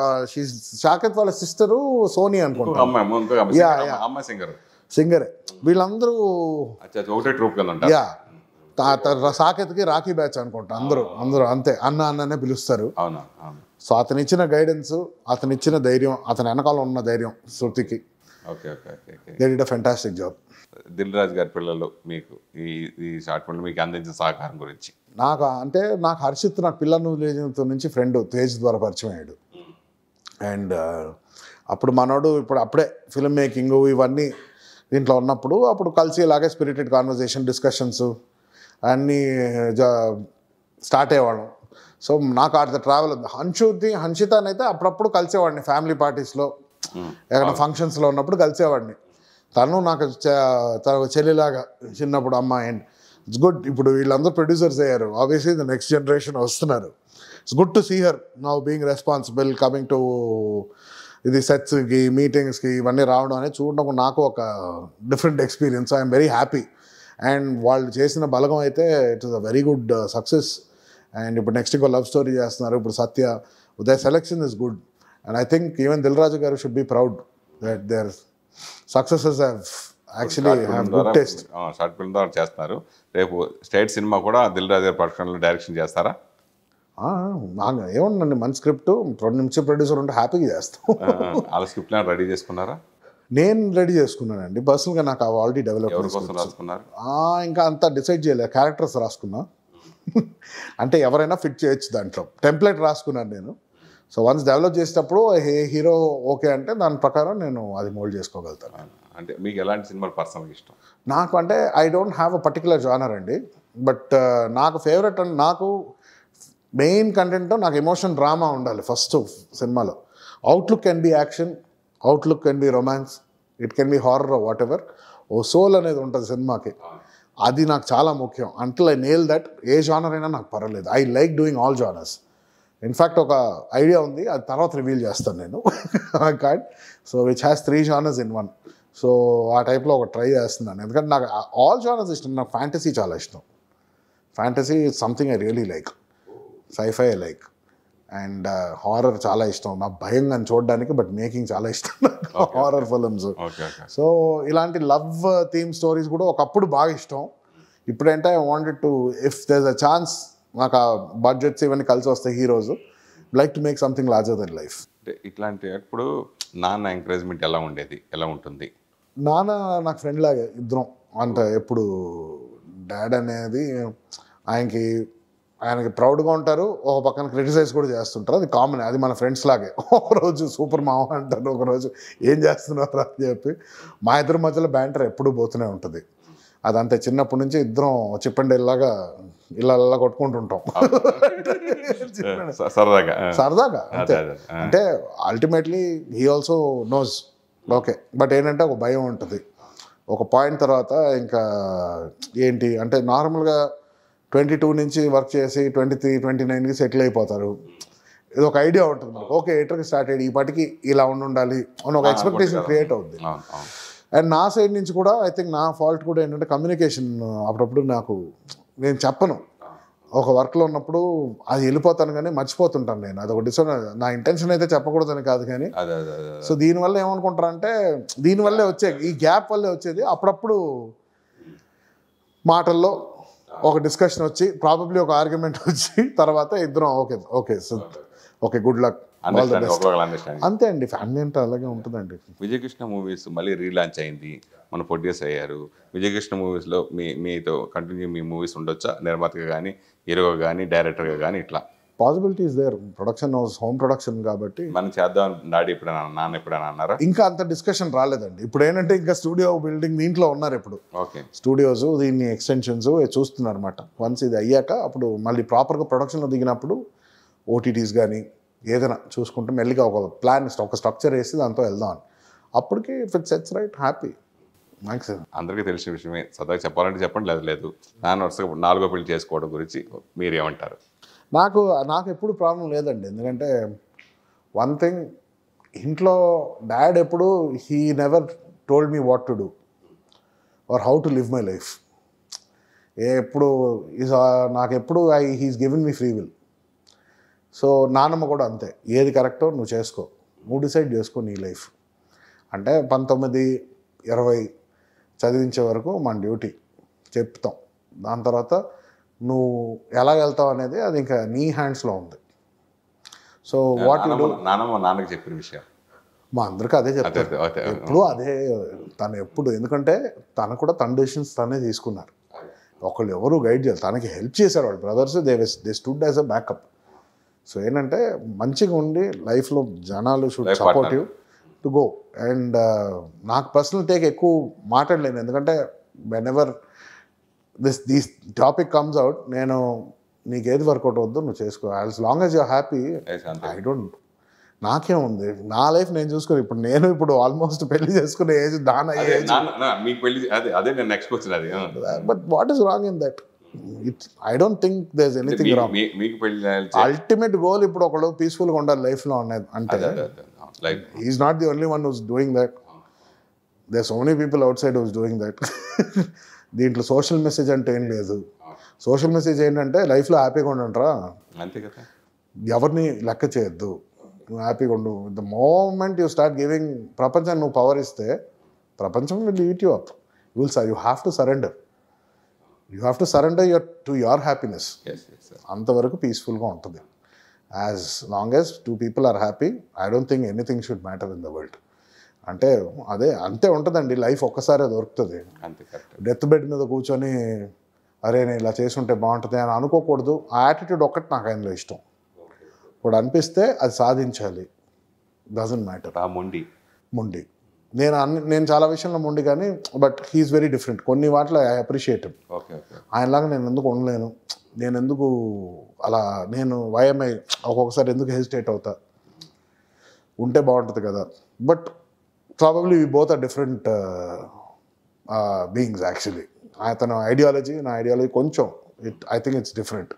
సాకేత్ వాళ్ళ సిస్టరు సోనీ అనుకుంటా సింగర్ సింగరే వీళ్ళందరూ ఒకటే ట్రూప్ సాకేత్కి రాఖీ బ్యాచ్ అనుకుంటా అందరూ అందరూ అంతే అన్న అన్ననే పిలుస్తారు సో అతను ఇచ్చిన గైడెన్స్ అతనిచ్చిన ఇచ్చిన ధైర్యం అతని వెనకాల ఉన్న ధైర్యం శృతికి
okay okay a fantastic job Dil Raju గారి పిల్లలు మీకు ఈ ఈ షార్ట్ ఫిల్మ్ మీకు అందించిన సహకారం గురించి
నాకు అంటే నాకు హర్షిత్ నా పిల్లల నుంచి ఫ్రెండ్ తేజ్ ద్వారా పరిచయం అయ్యాడు అండ్ అప్పుడు మనోడు ఇప్పుడు అప్పుడే ఫిల్మ్ మేకింగ్ ఇవన్నీ దీంట్లో ఉన్నప్పుడు అప్పుడు కలిసి ఇలాగే స్పిరిటెడ్ కాన్వర్జేషన్ డిస్కషన్స్ అన్నీ స్టార్ట్ అయ్యేవాళ్ళం సో నాకు ఆడితే ట్రావెల్ హన్షుది హన్షితానైతే అప్పుడప్పుడు కలిసేవాడిని ఫ్యామిలీ పార్టీస్లో ఏదైనా ఫంక్షన్స్లో ఉన్నప్పుడు కలిసేవాడిని తను నాకు తన చెల్లిలాగా చిన్నప్పుడు అమ్మ అండ్ ఇట్స్ గుడ్ ఇప్పుడు వీళ్ళందరూ ప్రొడ్యూసర్స్ అయ్యారు ఆబ్వియస్లీ ద నెక్స్ట్ జనరేషన్ వస్తున్నారు it's good to see her now being responsible coming to ఇది సెట్స్కి మీటింగ్స్కి ఇవన్నీ రావడం అనేది చూడడం నాకు ఒక different experience I'm very happy and వాళ్ళు చేసిన బలగం అయితే it is a very good success and ఇప్పుడు నెక్స్ట్ ఇంకో లవ్ స్టోరీ చేస్తున్నారు ఇప్పుడు Satya Uday selection is good and I think even Dil Raju గారు should be proud that their successes actually
short film ద్వారా చేస్తున్నారు రేపు స్టేట్ సినిమా కూడా దిల్ రాజు గారి డైరెక్షన్ చేస్తారా
ఏమన్నా మన స్క్రిప్ట్ రెండు నిమిషం ప్రొడ్యూసర్ ఉంటే హ్యాపీగా చేస్తాం
వాళ్ళ స్క్రిప్ట్ రెడీ చేసుకున్నారా
నేను రెడీ చేసుకున్నానండి పర్సనల్గా నాకు ఆల్రెడీ డెవలప్ రాసుకున్నారు ఇంకా అంతా డిసైడ్ చేయలేదు క్యారెక్టర్స్ రాసుకున్నా hmm. అంటే ఎవరైనా ఫిట్ చేయొచ్చు దాంట్లో టెంప్లెట్ రాసుకున్నాను నేను సో వన్స్ డెవలప్ చేసేటప్పుడు హీరో ఓకే అంటే దాని ప్రకారం నేను
అది మోల్డ్ చేసుకోగలుగుతాను అంటే మీకు ఎలాంటి సినిమాలు పర్సనల్గా ఇష్టం
నాకు అంటే I don't have a particular genre అండి బట్ uh, నాకు ఫేవరెట్ అండ్ నాకు మెయిన్ కంటెంట్ నాకు ఎమోషన్ డ్రామా ఉండాలి ఫస్ట్ సినిమాలో outlook can be action outlook can be romance it can be horror whatever ఓ సోల్ అనేది ఉంటుంది సినిమాకి అది నాకు చాలా ముఖ్యం అంటల్ ఐ నేల్ దట్ ఏ జానర్ అయినా నాకు పర్వాలేదు I like doing all genres in fact ఒక ఐడియా ఉంది అది తర్వాత రివీల్ చేస్తాను నేను ఆ card so which has three genres in one so ఆ టైప్లో ఒక ట్రై చేస్తున్నాను ఎందుకంటే నాకు ఆల్ జానర్స్ ఇష్టం నాకు ఫ్యాంటసీ చాలా ఇష్టం fantasy is something I really like scifi I like and horror చాలా ఇష్టం నా భయం అని చూడడానికి బట్ మేకింగ్ చాలా ఇష్టం హారర్ ఫిలిమ్స్ సో ఇలాంటి లవ్ థీమ్ స్టోరీస్ కూడా ఒకప్పుడు బాగా ఇష్టం ఇప్పుడంటే I wanted to if there's a chance నాకు ఆ బడ్జెట్స్ ఇవన్నీ కలిసి వస్తాయి heroes like to make something larger than life
అంటే ఇట్లాంటి అప్పుడు నాన్న ఎంకరేజ్మెంట్ ఎలా ఉండేది ఎలా ఉంటుంది
నాన్న నాకు ఫ్రెండ్ లాగే ఇద్దరం అంట ఎప్పుడు డాడ్ అనేది ఆయనకి ఆయనకి ప్రౌడ్గా ఉంటారు ఒక పక్కన క్రిటిసైజ్ కూడా చేస్తుంటారు అది కామన్ అది మన ఫ్రెండ్స్ లాగే ఒకరోజు సూపర్ మామ అంటారు ఒకరోజు ఏం చేస్తున్నారు అని చెప్పి మా ఇద్దరి మధ్యలో బ్యాంటర్ ఎప్పుడూ పోతూనే ఉంటుంది అదంతా చిన్నప్పటి నుంచి ఇద్దరం చిప్పండేలాగా ఇలా అలా కొట్టుకుంటుంటాం
సరదాగా సరదాగా అంతే అంటే
ultimately he also knows okay but ఏంటంటే ఒక భయం ఉంటుంది ఒక పాయింట్ తర్వాత ఇంకా ఏంటి అంటే నార్మల్గా ట్వంటీ టూ నుంచి వర్క్ చేసి ట్వంటీ త్రీ ట్వంటీ నైన్కి సెటిల్ అయిపోతారు ఇది ఒక ఐడియా ఉంటుంది మనకు ఓకే ఎయిటర్కి స్టార్ట్ అయ్యి ఈ పాటికి ఇలా ఉండాలి అని ఒక ఎక్స్పెక్టేషన్ క్రియేట్ అవుతుంది అండ్ నా సైడ్ నుంచి కూడా ఐ థింక్ నా ఫాల్ట్ కూడా ఏంటంటే కమ్యూనికేషన్ అప్పుడప్పుడు నాకు నేను చెప్పను ఒక వర్క్లో ఉన్నప్పుడు అది వెళ్ళిపోతాను కానీ మర్చిపోతుంటాను నేను అది ఒక డిసడ్వాంటేజ్ నా ఇంటెన్షన్ అయితే చెప్పకూడదని కాదు కానీ సో దీనివల్ల ఏమనుకుంటారంటే దీనివల్లే వచ్చే ఈ గ్యాప్ వల్లే వచ్చేది అప్పుడప్పుడు మాటల్లో ఒక డిస్కషన్ వచ్చి ప్రాబబ్లీ ఒక ఆర్గ్యుమెంట్ వచ్చి తర్వాత ఇద్దరం okay okay so okay good luck అంతే అండి ఫ్యామిలీ అంటే అలాగే ఉంటుందండి
విజయకృష్ణ మూవీస్ మళ్ళీ రీలాంచ్ అయింది మన ప్రొడ్యూస్ అయ్యారు విజయకృష్ణ మూవీస్లో మీ మీతో కంటిన్యూ మీ మూవీస్ ఉండొచ్చా నిర్మాతగా కానీ హీరోగా కానీ డైరెక్టర్గా కానీ ఇట్లా
possibilities their production house home production కాబట్టి
మనం చేద్దాం డాడీ ఎప్పుడైనా నాన్న ఎప్పుడైనా అన్నారా ఇంకా
అంత డిస్కషన్ రాలేదండి ఇప్పుడు ఏంటంటే ఇంకా స్టూడియో బిల్డింగ్ దీంట్లో ఉన్నారు ఇప్పుడు ఓకే స్టూడియోస్ దీన్ని ఎక్స్టెన్షన్స్ చూస్తున్నారు అనమాట వన్స్ ఇది అయ్యాక అప్పుడు మళ్ళీ ప్రాపర్గా ప్రొడక్షన్లో దిగినప్పుడు ఓటీటీస్ కానీ ఏదైనా చూసుకుంటూ మెల్లిగా ఒక ప్లాన్ ఒక స్ట్రక్చర్ వేసి దాంతో వెళ్దాం అని అప్పటికి if it sets right happy
అందరికీ తెలిసిన విషయమే సదా చెప్పాలంటే చెప్పండి లేదు లేదు నాన్న వరుసగా నాలుగో పెళ్లి చేసుకోవడం గురించి మీరేమంటారు
నాకు నాకు ఎప్పుడు ప్రాబ్లం లేదండి ఎందుకంటే వన్ థింగ్ ఇంట్లో డాడ్ ఎప్పుడు he never told me what to do or how to live my life ఎప్పుడు నాకు ఎప్పుడు I he's given me free will so నానమ్మ కూడా అంతే ఏది కరెక్టో నువ్వు చేసుకో నువ్వు డిసైడ్ చేసుకో నీ లైఫ్ అంటే పంతొమ్మిది ఇరవై చదివించే వరకు మన డ్యూటీ చెప్తాం దాని తర్వాత నువ్వు ఎలా వెళ్తావు అనేది అది ఇంకా నీ హ్యాండ్స్లో ఉంది సో వాట్
నానమ్మ నాన్నకి చెప్పిన విషయం
మా అందరికీ అదే చెప్తారు ఎప్పుడు అదే తను ఎప్పుడు ఎందుకంటే తను కూడా తన డెసిషన్స్ తనే తీసుకున్నారు ఒకళ్ళు ఎవరు గైడ్ చేయాలి తనకి హెల్ప్ చేశారు వాళ్ళు brothers they they stood as a backup so ఏంటంటే మంచిగా ఉండి లైఫ్లో జనాలు should supportive to go and నాకు పర్సనల్ టేక్ ఎక్కువ మాట్లాడలేను ఎందుకంటే whenever this these topic comes out నేను నీకు ఏది వర్కౌట్ అవద్దు నువ్వు చేసుకో as long as you happy I don't నాకేం ఉంది నా లైఫ్ నేను చూసుకుని ఇప్పుడు నేను ఇప్పుడు ఆల్మోస్ట్ పెళ్లి చేసుకునే ఏజ్ దాని
అదే అదే but what
is wrong in that it's I don't think there's anything wrong
మీకు పెళ్లి అల్టిమేట్ గోల్
ఇప్పుడు పీస్ఫుల్ పీస్ఫుల్గా ఉండాలి లైఫ్లో అనేది అంటే is not the only one who's doing that they so many people outside who's doing that దీంట్లో social message అంటే ఏం లేదు సోషల్ మెసేజ్ ఏంటంటే లైఫ్లో హ్యాపీగా ఉండంట్రా ఎవరిని లెక్క చేయొద్దు నువ్వు హ్యాపీగా ఉండు the moment you start giving ప్రపంచాన్ని నువ్వు పవర్ ఇస్తే ప్రపంచం will eat you up will sir you have to surrender you have to surrender your to your happiness అంతవరకు పీస్ఫుల్గా ఉంటుంది as long as two people are happy I don't think anything should matter in the world అంటే అదే అంతే ఉంటుందండి life ఒక్కసారే దొరుకుతుంది death bed మీద కూర్చొని అరే నేను ఇలా చేసుంటే బాగుంటుంది అని అనుకోకూడదు ఆ యాటిట్యూడ్ ఒక్కటి నాకు ఆయనలో ఇష్టం ఇప్పుడు అనిపిస్తే అది సాధించాలి డజంట్ మ్యాటర్ ఆ మొండి మొండి నేను అన్ని నేను చాలా విషయంలో ఉండి కానీ బట్ హీఈస్ వెరీ డిఫరెంట్ కొన్ని వాటిలో ఐ అప్రిషియేట్ ఆయనలాగా నేను ఎందుకు ఉండలేను నేను ఎందుకు అలా నేను వైఎంఐ ఒక్కొక్కసారి ఎందుకు హెజిటేట్ అవుతా ఉంటే బాగుంటుంది కదా but probably we both are different beings actually అతను ఐడియాలజీ నా ఐడియాలజీ కొంచెం it I think it's different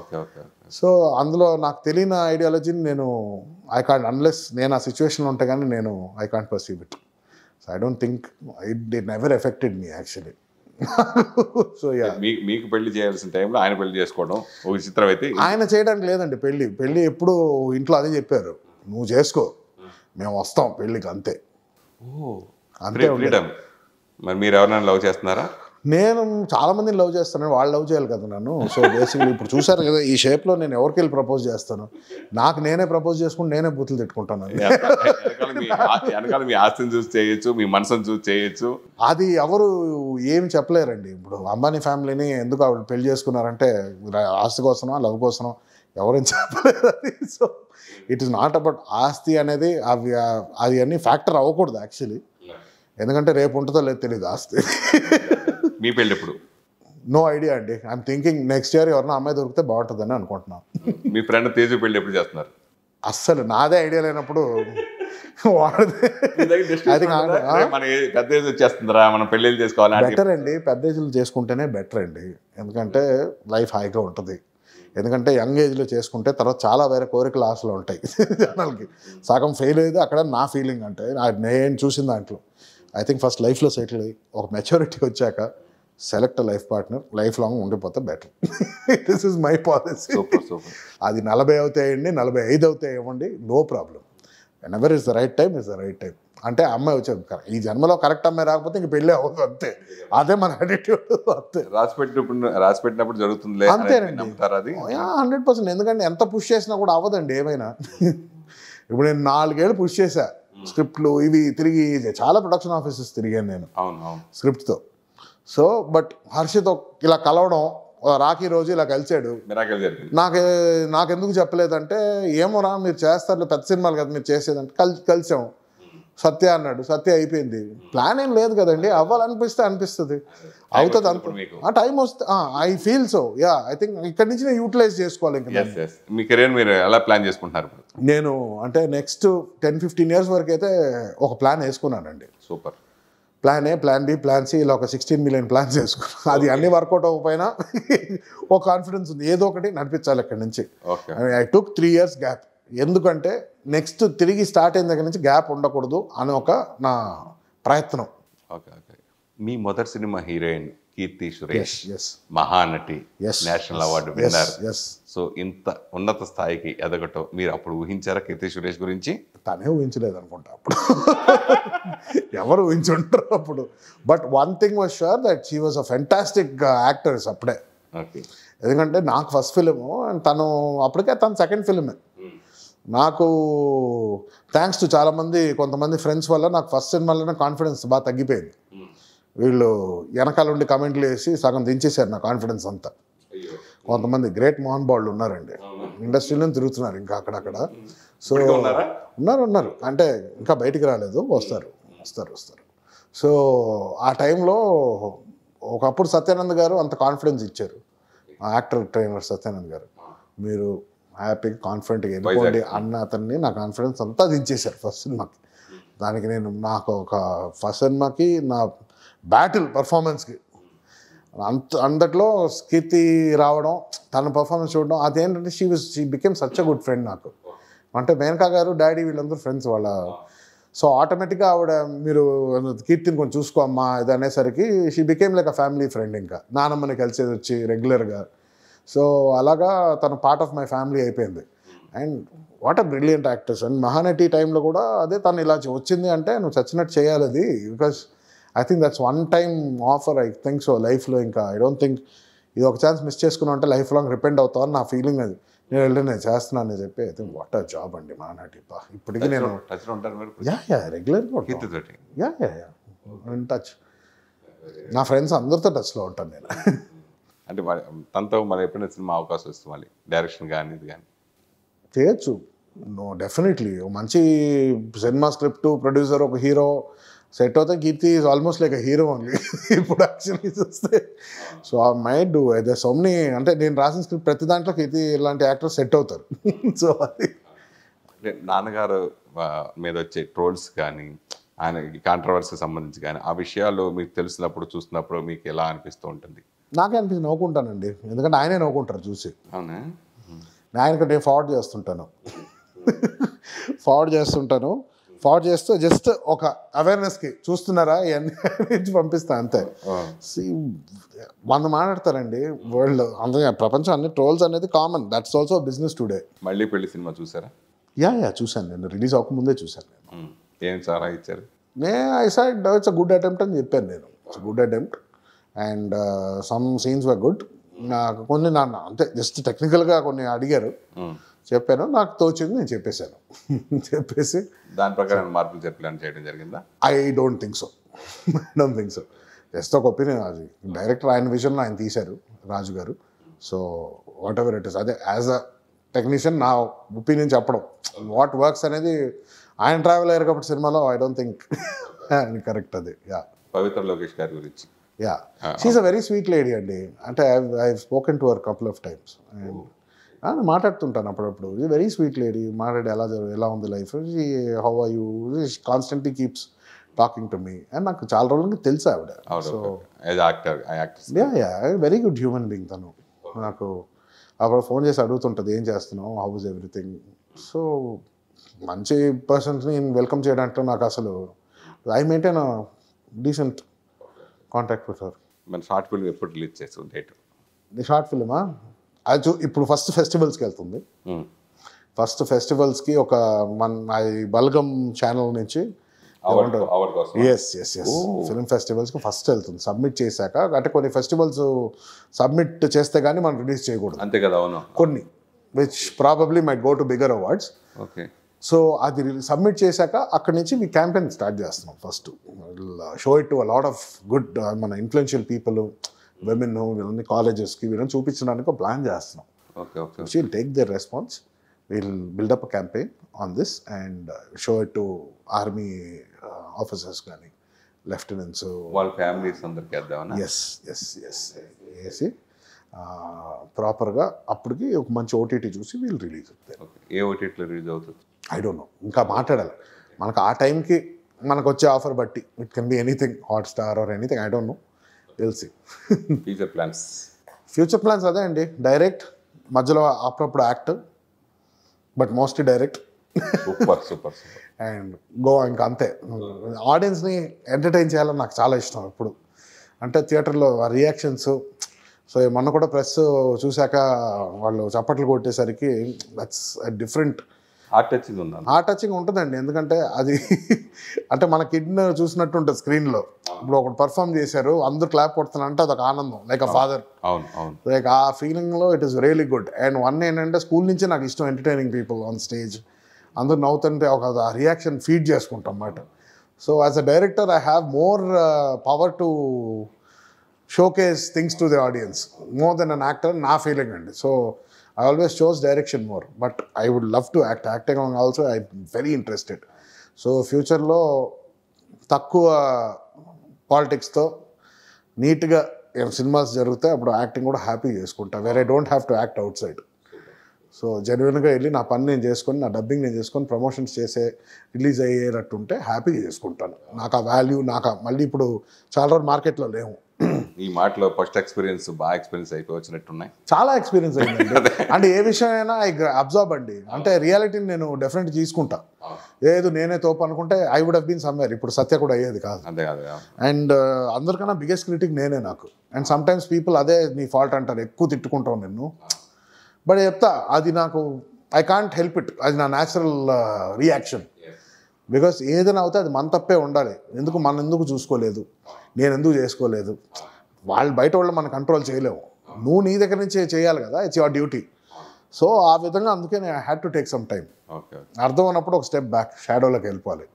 okay okay so అందులో నాకు తెలియని ఐడియాలజీని నేను ఐ కాంట్ అన్లెస్ నేను ఆ సిచ్యువేషన్లో ఉంటే కానీ నేను I can't perceive it so I don't think it డి never affected me actually
so మీకు పెళ్లి చేయాల్సిన టైంలో ఆయన పెళ్లి చేసుకోవడం ఒక చిత్రం అయితే ఆయన
చేయడానికి లేదండి పెళ్ళి పెళ్ళి ఎప్పుడు ఇంట్లో అదే చెప్పారు నువ్వు చేసుకో మేము వస్తాం పెళ్ళికి అంతే
అంతే ఫ్రీడమ్ మరి మీరు ఎవరైనా లవ్ చేస్తున్నారా
నేను చాలామందిని లవ్ చేస్తాను వాళ్ళు లవ్ చేయాలి కదా నన్ను సో బేసిక్లీ ఇప్పుడు చూసారు కదా ఈ షేప్లో నేను ఎవరికి వెళ్ళి ప్రపోజ్ చేస్తాను నాకు నేనే ప్రపోజ్ చేసుకుని నేనే బూతులు తిట్టుకుంటాను
మీ ఆస్తిని చూసి చేయొచ్చు మీ మనసుని చూసి చేయొచ్చు
అది ఎవరు ఏం చెప్పలేరండి ఇప్పుడు అంబానీ ఫ్యామిలీని ఎందుకు ఆవిడ పెళ్లి చేసుకున్నారంటే ఆస్తి కోసమా లవ్ కోసమో ఎవరైనా చెప్పలేదు so it is not about ఆస్తి అనేది అవి అది అన్ని ఫ్యాక్టర్ అవ్వకూడదు యాక్చువల్లీ ఎందుకంటే రేపు ఉంటుందో లేదు తెలియదు ఆస్తి మీ పెళ్ళి ఎప్పుడు నో ఐడియా అండి ఐఎమ్ థింకింగ్ నెక్స్ట్ ఇయర్ ఎవరినో అమ్మాయి దొరికితే బాగుంటుందని అనుకుంటున్నాను
మీ ఫ్రెండ్ తేజు పెళ్ళి ఎప్పుడు చేస్తున్నారు
అస్సలు నాదే ఐడియా లేనప్పుడు
మనం పెళ్ళిళ్ళు చేసుకోవాలి బెటర్
అండి పెద్ద ఏజ్లు చేసుకుంటేనే బెటర్ అండి ఎందుకంటే లైఫ్ హాయిగా ఉంటుంది ఎందుకంటే యంగ్ ఏజ్లో చేసుకుంటే తర్వాత చాలా వేరే కోరికలు ఆశలు ఉంటాయి జనాలకి సగం ఫెయిల్ అయ్యేది అక్కడ నా ఫీలింగ్ అంటే నేను చూసిన దాంట్లో ఐ థింక్ ఫస్ట్ లైఫ్లో సెటిల్ అయ్యి ఒక మెచ్యూరిటీ వచ్చాక select life partner lifelong ఉండిపోతే better this is my policy అది నలభై అవుతాయి అండి నలభై ఐదు అవుతాయి ఇవ్వండి no problem ever is the right time is the right time అంటే అమ్మాయి వచ్చేది ఈ జన్మలో కరెక్ట్ అమ్మాయి రాకపోతే ఇంక పెళ్ళి అవ్వదు అంతే అదే మన అటిట్యూడ్ అంతే రాసి పెట్టినప్పుడు
రాసి పెట్టినప్పుడు జరుగుతుంది అంతేనండి
హండ్రెడ్ పర్సెంట్ ఎందుకంటే ఎంత పుష్ చేసినా కూడా అవ్వదండి ఏమైనా ఇప్పుడు నేను నాలుగేళ్ళు పుష్ చేశాను Hmm. స్క్రిప్ట్లు ఇవి తిరిగి చాలా ప్రొడక్షన్ ఆఫీసెస్ తిరిగాను నేను స్క్రిప్ట్తో సో బట్ హర్షితో ఇలా కలవడం రాఖీ రోజు ఇలా కలిసాడు నాకు నాకెందుకు చెప్పలేదంటే ఏమో రా మీరు చేస్తారు పెద్ద సినిమాలు కదా మీరు చేసేదంటే కలిసి కలిసాము సత్య అన్నాడు సత్య అయిపోయింది ప్లాన్ ఏం లేదు కదండి అవ్వాలనిపిస్తే అనిపిస్తుంది అవుతుంది అనుకో ఆ టైం వస్తే I feel so yeah I think ఇక్కడ నుంచి నేను యూటిలైజ్ చేసుకోవాలి ఇంకా
మీరు ప్లాన్
నేను అంటే నెక్స్ట్ టెన్ ఫిఫ్టీన్ ఇయర్స్ వరకు అయితే ఒక ప్లాన్ వేసుకున్నానండి super plan A plan B plan C ఇలా ఒక సిక్స్టీన్ మిలియన్ ప్లాన్స్ వేసుకున్నాను అది అన్ని వర్కౌట్ అవ్వకపోయినా ఒక కాన్ఫిడెన్స్ ఉంది ఏదో ఒకటి నడిపించాలి అక్కడి నుంచి I took three years gap ఎందుకంటే నెక్స్ట్ తిరిగి స్టార్ట్ అయిన దగ్గర నుంచి గ్యాప్ ఉండకూడదు అని ఒక నా ప్రయత్నం
ఓకే ఓకే మీ మొదటి cinema heroine Keerthy Suresh Mahanati yes national award yes so ఇంత ఉన్నత స్థాయికి ఎదగటం మీరు అప్పుడు ఊహించారా కీర్తి సురేష్ గురించి
తనే ఊహించలేదు అనుకుంటా అప్పుడు ఎవరు ఊహించుంటారు అప్పుడు but one thing was sure that she was a fantastic actors అప్పుడే ఓకే ఎందుకంటే నాకు ఫస్ట్ ఫిలిము అండ్ తను అప్పటికే తను సెకండ్ ఫిలిమే నాకు థ్యాంక్స్ టు చాలామంది కొంతమంది ఫ్రెండ్స్ వల్ల నాకు ఫస్ట్ సినిమాలోనే కాన్ఫిడెన్స్ బాగా తగ్గిపోయింది hmm. వీళ్ళు వెనకాల ఉండి కమెంట్లు వేసి సగం దించేశారు నా కాన్ఫిడెన్స్ అంతా కొంతమంది గ్రేట్ మోహన్ బాళ్ళు ఉన్నారండి ఇండస్ట్రీలో తిరుగుతున్నారు ఇంకా అక్కడక్కడ hmm. సో ఉన్నారు ఉన్నారు అంటే ఇంకా బయటికి రాలేదు వస్తారు hmm. వస్తారు వస్తారు సో ఆ టైంలో ఒకప్పుడు సత్యానంద్ గారు అంత కాన్ఫిడెన్స్ ఇచ్చారు యాక్టర్ ట్రైనర్ సత్యానంద్ గారు మీరు హ్యాపీగా కాన్ఫిడెంట్గా ఎందుకంటే అన్న అతన్ని నా కాన్ఫిడెన్స్ అంతా అది దించేశారు ఫస్ట్ సినిమాకి దానికి నేను నాకు ఒక ఫస్ట్ సినిమాకి నా బ్యాటిల్ పర్ఫార్మెన్స్కి అంత అందట్లో కీర్తి రావడం తన పర్ఫార్మెన్స్ చూడడం అదేంటంటే she was she became such a good friend నాకు అంటే మేనకా గారు డాడీ వీళ్ళందరూ ఫ్రెండ్స్ వాళ్ళ సో ఆటోమేటిక్గా ఆవిడ మీరు కీర్తిని కొంచెం చూసుకోమ్మా ఇది అనేసరికి she became like a family friend ఇంకా నానమ్మని కలిసేది వచ్చి రెగ్యులర్గా సో అలాగా తను పార్ట్ ఆఫ్ మై ఫ్యామిలీ అయిపోయింది and what a brilliant actors and Mahanati టైంలో కూడా అదే తను ఇలా వచ్చింది అంటే నువ్వు చచ్చినట్టు చేయాలి అది because I think that's one time offer I think so లైఫ్లో ఇంకా ఐ డోంట్ థింక్ ఇది ఒక ఛాన్స్ మిస్ చేసుకున్నా అంటే లైఫ్ లాంగ్ రిపెండ్ అవుతావు నా ఫీలింగ్ అది నేను వెళ్ళి నేను చేస్తున్నాను అని చెప్పి I think what a job అండి మహానాటి బా ఇప్పటికీ నేను యా యా రెగ్యులర్గా యా యా యా టచ్ నా ఫ్రెండ్స్ అందరితో టచ్లో ఉంటాను నేను
అంటే తనతో మరి ఎప్పుడైనా సినిమా అవకాశం వస్తుంది మళ్ళీ డైరెక్షన్ కానీ ఇది కానీ
చేయొచ్చు నో డెఫినెట్లీ మంచి సినిమా స్క్రిప్ట్ ప్రొడ్యూసర్ ఒక హీరో సెట్ అవుతాం Keerthi is almost like hero only ఇప్పుడు యాక్షన్ చూస్తే సో ఆ మైండ్ అదే సోమ్ని అంటే నేను రాసిన స్క్రిప్ట్ ప్రతి దాంట్లో కీర్తి ఇలాంటి యాక్టర్ సెట్ అవుతారు సో అది
నాన్నగారు మీద వచ్చే ట్రోల్స్ కానీ ఆయన కాంట్రవర్సీకి సంబంధించి కానీ ఆ విషయాలు మీకు తెలిసినప్పుడు చూసినప్పుడు మీకు ఎలా అనిపిస్తూ ఉంటుంది
నాకే అనిపించింది నవ్వుకుంటానండి ఎందుకంటే ఆయనే నవ్వుకుంటారు చూసి అవునా ఆయనకు నేను ఫార్వర్డ్ చేస్తుంటాను ఫార్వర్డ్ చేస్తుంటాను ఫార్వర్డ్ చేస్తూ జస్ట్ ఒక అవేర్నెస్కి చూస్తున్నారా ఇవన్నీ పంపిస్తా అంతే వంద మాట్లాడతారండి వరల్డ్ అందుకే ప్రపంచం అన్ని ట్రోల్స్
అనేది common that's also business today మళ్ళీ పెళ్లి సినిమా చూసారా
యా యా చూశాను నేను రిలీజ్ అవ్వకముందే చూశాను
నేను ఏం సారా ఇచ్చారు
నే I said it's good attempt అని చెప్పాను నేను good attempt and some scenes were good నాకు కొన్ని నాన్న అంతే జస్ట్ టెక్నికల్గా కొన్ని అడిగారు hmm. చెప్పాను నాకు తోచింది నేను చెప్పేశాను చెప్పేసి
దాని ప్రకారం మార్పులు చెప్పలేని చేయడం జరిగిందా
I don't think so I don't think so just ఒక ఒపీనియన్ అది డైరెక్టర్ ఆయన విజన్లో ఆయన తీశారు రాజు గారు so whatever it is అదే యాజ్ అ టెక్నీషియన్ నా ఒపీనియన్ చెప్పడం వాట్ వర్క్స్ అనేది ఆయన ట్రావెల్ అయ్యారు కాబట్టి సినిమాలో ఐ డోంట్ థింక్ కరెక్ట్ అది యా
పవిత్ర లోకేష్ గారి గురించి
yeah she's a very sweet lady అండి అంటే I spoken to our couple of times and మాట్లాడుతుంటాను అప్పుడప్పుడు ఈ వెరీ స్వీట్ లేడీ మాట్లాడి ఎలా ఎలా ఉంది life how are you constantly keeps talking to me and నాకు చాలా రోజులకి తెలుసు ఆవిడ so yeah very good human being తను నాకు అప్పుడు ఫోన్ చేసి అడుగుతుంటుంది ఏం చేస్తున్నావు హౌ ఇస్ ఎవ్రీథింగ్ సో మంచి పర్సన్స్ని వెల్కమ్ చేయడానికి నాకు అసలు I maintain decent contact sir her
మన షార్ట్ ఫిల్మ్ ఎప్పుడు రిలీజ్ చేస్తుంది డేట్
ది షార్ట్ ఫిల్మా అది చూ ఇప్పుడు ఫస్ట్ ఫెస్టివల్స్కి వెళ్తుంది ఫస్ట్ ఫెస్టివల్స్కి ఒక మన బల్గం ఛానల్ నుంచి ఎస్ ఎస్ ఎస్ ఫిల్మ్ ఫెస్టివల్స్కి ఫస్ట్ వెళ్తుంది సబ్మిట్ చేశాక అంటే కొన్ని ఫెస్టివల్స్ సబ్మిట్ చేస్తే కానీ మనం రిలీజ్ చేయకూడదు అంతే కదా అవును కొన్ని which probably my go to bigger awards okay so అది సబ్మిట్ చేశాక అక్కడి నుంచి మీ క్యాంపెయిన్ స్టార్ట్ చేస్తున్నాం first show it to lot of good మన ఇన్ఫ్లుయెన్షియల్ పీపుల్ విమెన్ వీళ్ళని కాలేజెస్కి వీళ్ళని చూపించడానికి ప్లాన్ చేస్తున్నాం okay okay take their response will build up campaign on this and show it to army officers కానీ
లెఫ్టినెంట్స్ వాళ్ళ ఫ్యామిలీస్ అందరికి ఎస్ ఎస్ ఎస్ వేసి
ప్రాపర్గా అప్పటికి ఒక మంచి ఓటీటీ చూసి వీళ్ళు రిలీజ్
అవుతారు ఏ ఓటీటీలో రిలీజ్ అవుతుంది
ఐ డోంట్ నో ఇంకా మాట్లాడాలి మనకు ఆ టైంకి మనకు వచ్చే ఆఫర్ బట్టి it can be anything hot star or anything I don't know తెలిసి ఫ్యూచర్ ప్లాన్స్ ఫ్యూచర్ ప్లాన్స్ అదే అండి డైరెక్ట్ మధ్యలో అప్పుడప్పుడు act but mostly direct super super and go ఇంకా అంతే ఆడియన్స్ని ఎంటర్టైన్ చేయాలని నాకు చాలా ఇష్టం ఇప్పుడు అంటే థియేటర్లో రియాక్షన్స్ సో మొన్న కూడా ప్రెస్ చూశాక వాళ్ళు చప్పట్లు కొట్టేసరికి దట్స్ డిఫరెంట్
హార్ట్ టచింగ్ ఉందా
హార్ట్ టచింగ్ ఉంటుందండి ఎందుకంటే అది అంటే మన కిడ్నీ చూసినట్టు ఉంటుంది స్క్రీన్లో ఇప్పుడు ఒకటి పర్ఫామ్ చేశారు అందరూ క్లాప్ కొడుతున్నారంటే అదొక ఆనందం లైక్ అ ఫాదర్ అవును అవును లైక్ ఆ ఫీలింగ్లో it is really good and one ఏంటంటే స్కూల్ నుంచి నాకు ఇష్టం ఎంటర్టైనింగ్ పీపుల్ ఆన్ స్టేజ్ అందరూ నవ్వుతుంటే ఒక రియాక్షన్ ఫీడ్ చేసుకుంటాం అన్నమాట so as a director I have more power to showcase things to the audience more then an actor నా ఫీలింగ్ అండి so I always chose direction more but I would love to act acting on also I very interested so ఫ్యూచర్లో తక్కువ పాలిటిక్స్తో నీట్గా cinemas జరిగితే అప్పుడు acting కూడా happy చేసుకుంటా వేరే don't have to act outside so జెన్యున్గా వెళ్ళి నా పని నేను చేసుకొని నా డబ్బింగ్ నేను చేసుకొని ప్రమోషన్స్ చేసే రిలీజ్ అయ్యేటట్టుంటే హ్యాపీగా చేసుకుంటాను నాకు ఆ వాల్యూ నాకు మళ్ళీ ఇప్పుడు చాలా రోజులు మార్కెట్లో లేవు
ఈ మాటలో ఫస్ట్ ఎక్స్పీరియన్స్ బాగా ఎక్స్పీరియన్స్ అయిపోవచ్చినట్టున్నాయి
చాలా ఎక్స్పీరియన్స్ అయింది అంటే ఏ అయినా ఐ అబ్జర్వ్ అండి అంటే రియాలిటీని నేను డెఫినెట్ తీసుకుంటా ఏదో నేనే తోపు అనుకుంటే ఐ వుడ్ బీన్ సమ్వేర్ ఇప్పుడు సత్య కూడా అయ్యేది కాదు అదే కాదు అండ్ uh, అందరికన్నా బిగ్గెస్ట్ క్రిటిక్ నేనే నాకు అండ్ సమ్ టైమ్స్ పీపుల్ అదే నీ ఫాల్ట్ అంటారు ఎక్కువ తిట్టుకుంటావు నిన్ను బట్ చెప్తా అది నాకు ఐ కాంట్ హెల్ప్ ఇట్ అది నా న్యాచురల్ రియాక్షన్ బికాస్ ఏదైనా అవుతే అది మన తప్పే ఉండాలి ఎందుకు మన ఎందుకు చూసుకోలేదు నేను ఎందుకు చేసుకోలేదు వాళ్ళు బయట వాళ్ళు మనం కంట్రోల్ చేయలేము నువ్వు నీ దగ్గర నుంచి చేయాలి కదా ఇట్స్ యువర్ డ్యూటీ సో ఆ విధంగా అందుకే నేను had to take some time అర్థం అన్నప్పుడు ఒక స్టెప్ బ్యాక్ షాడోలోకి వెళ్ళిపోవాలి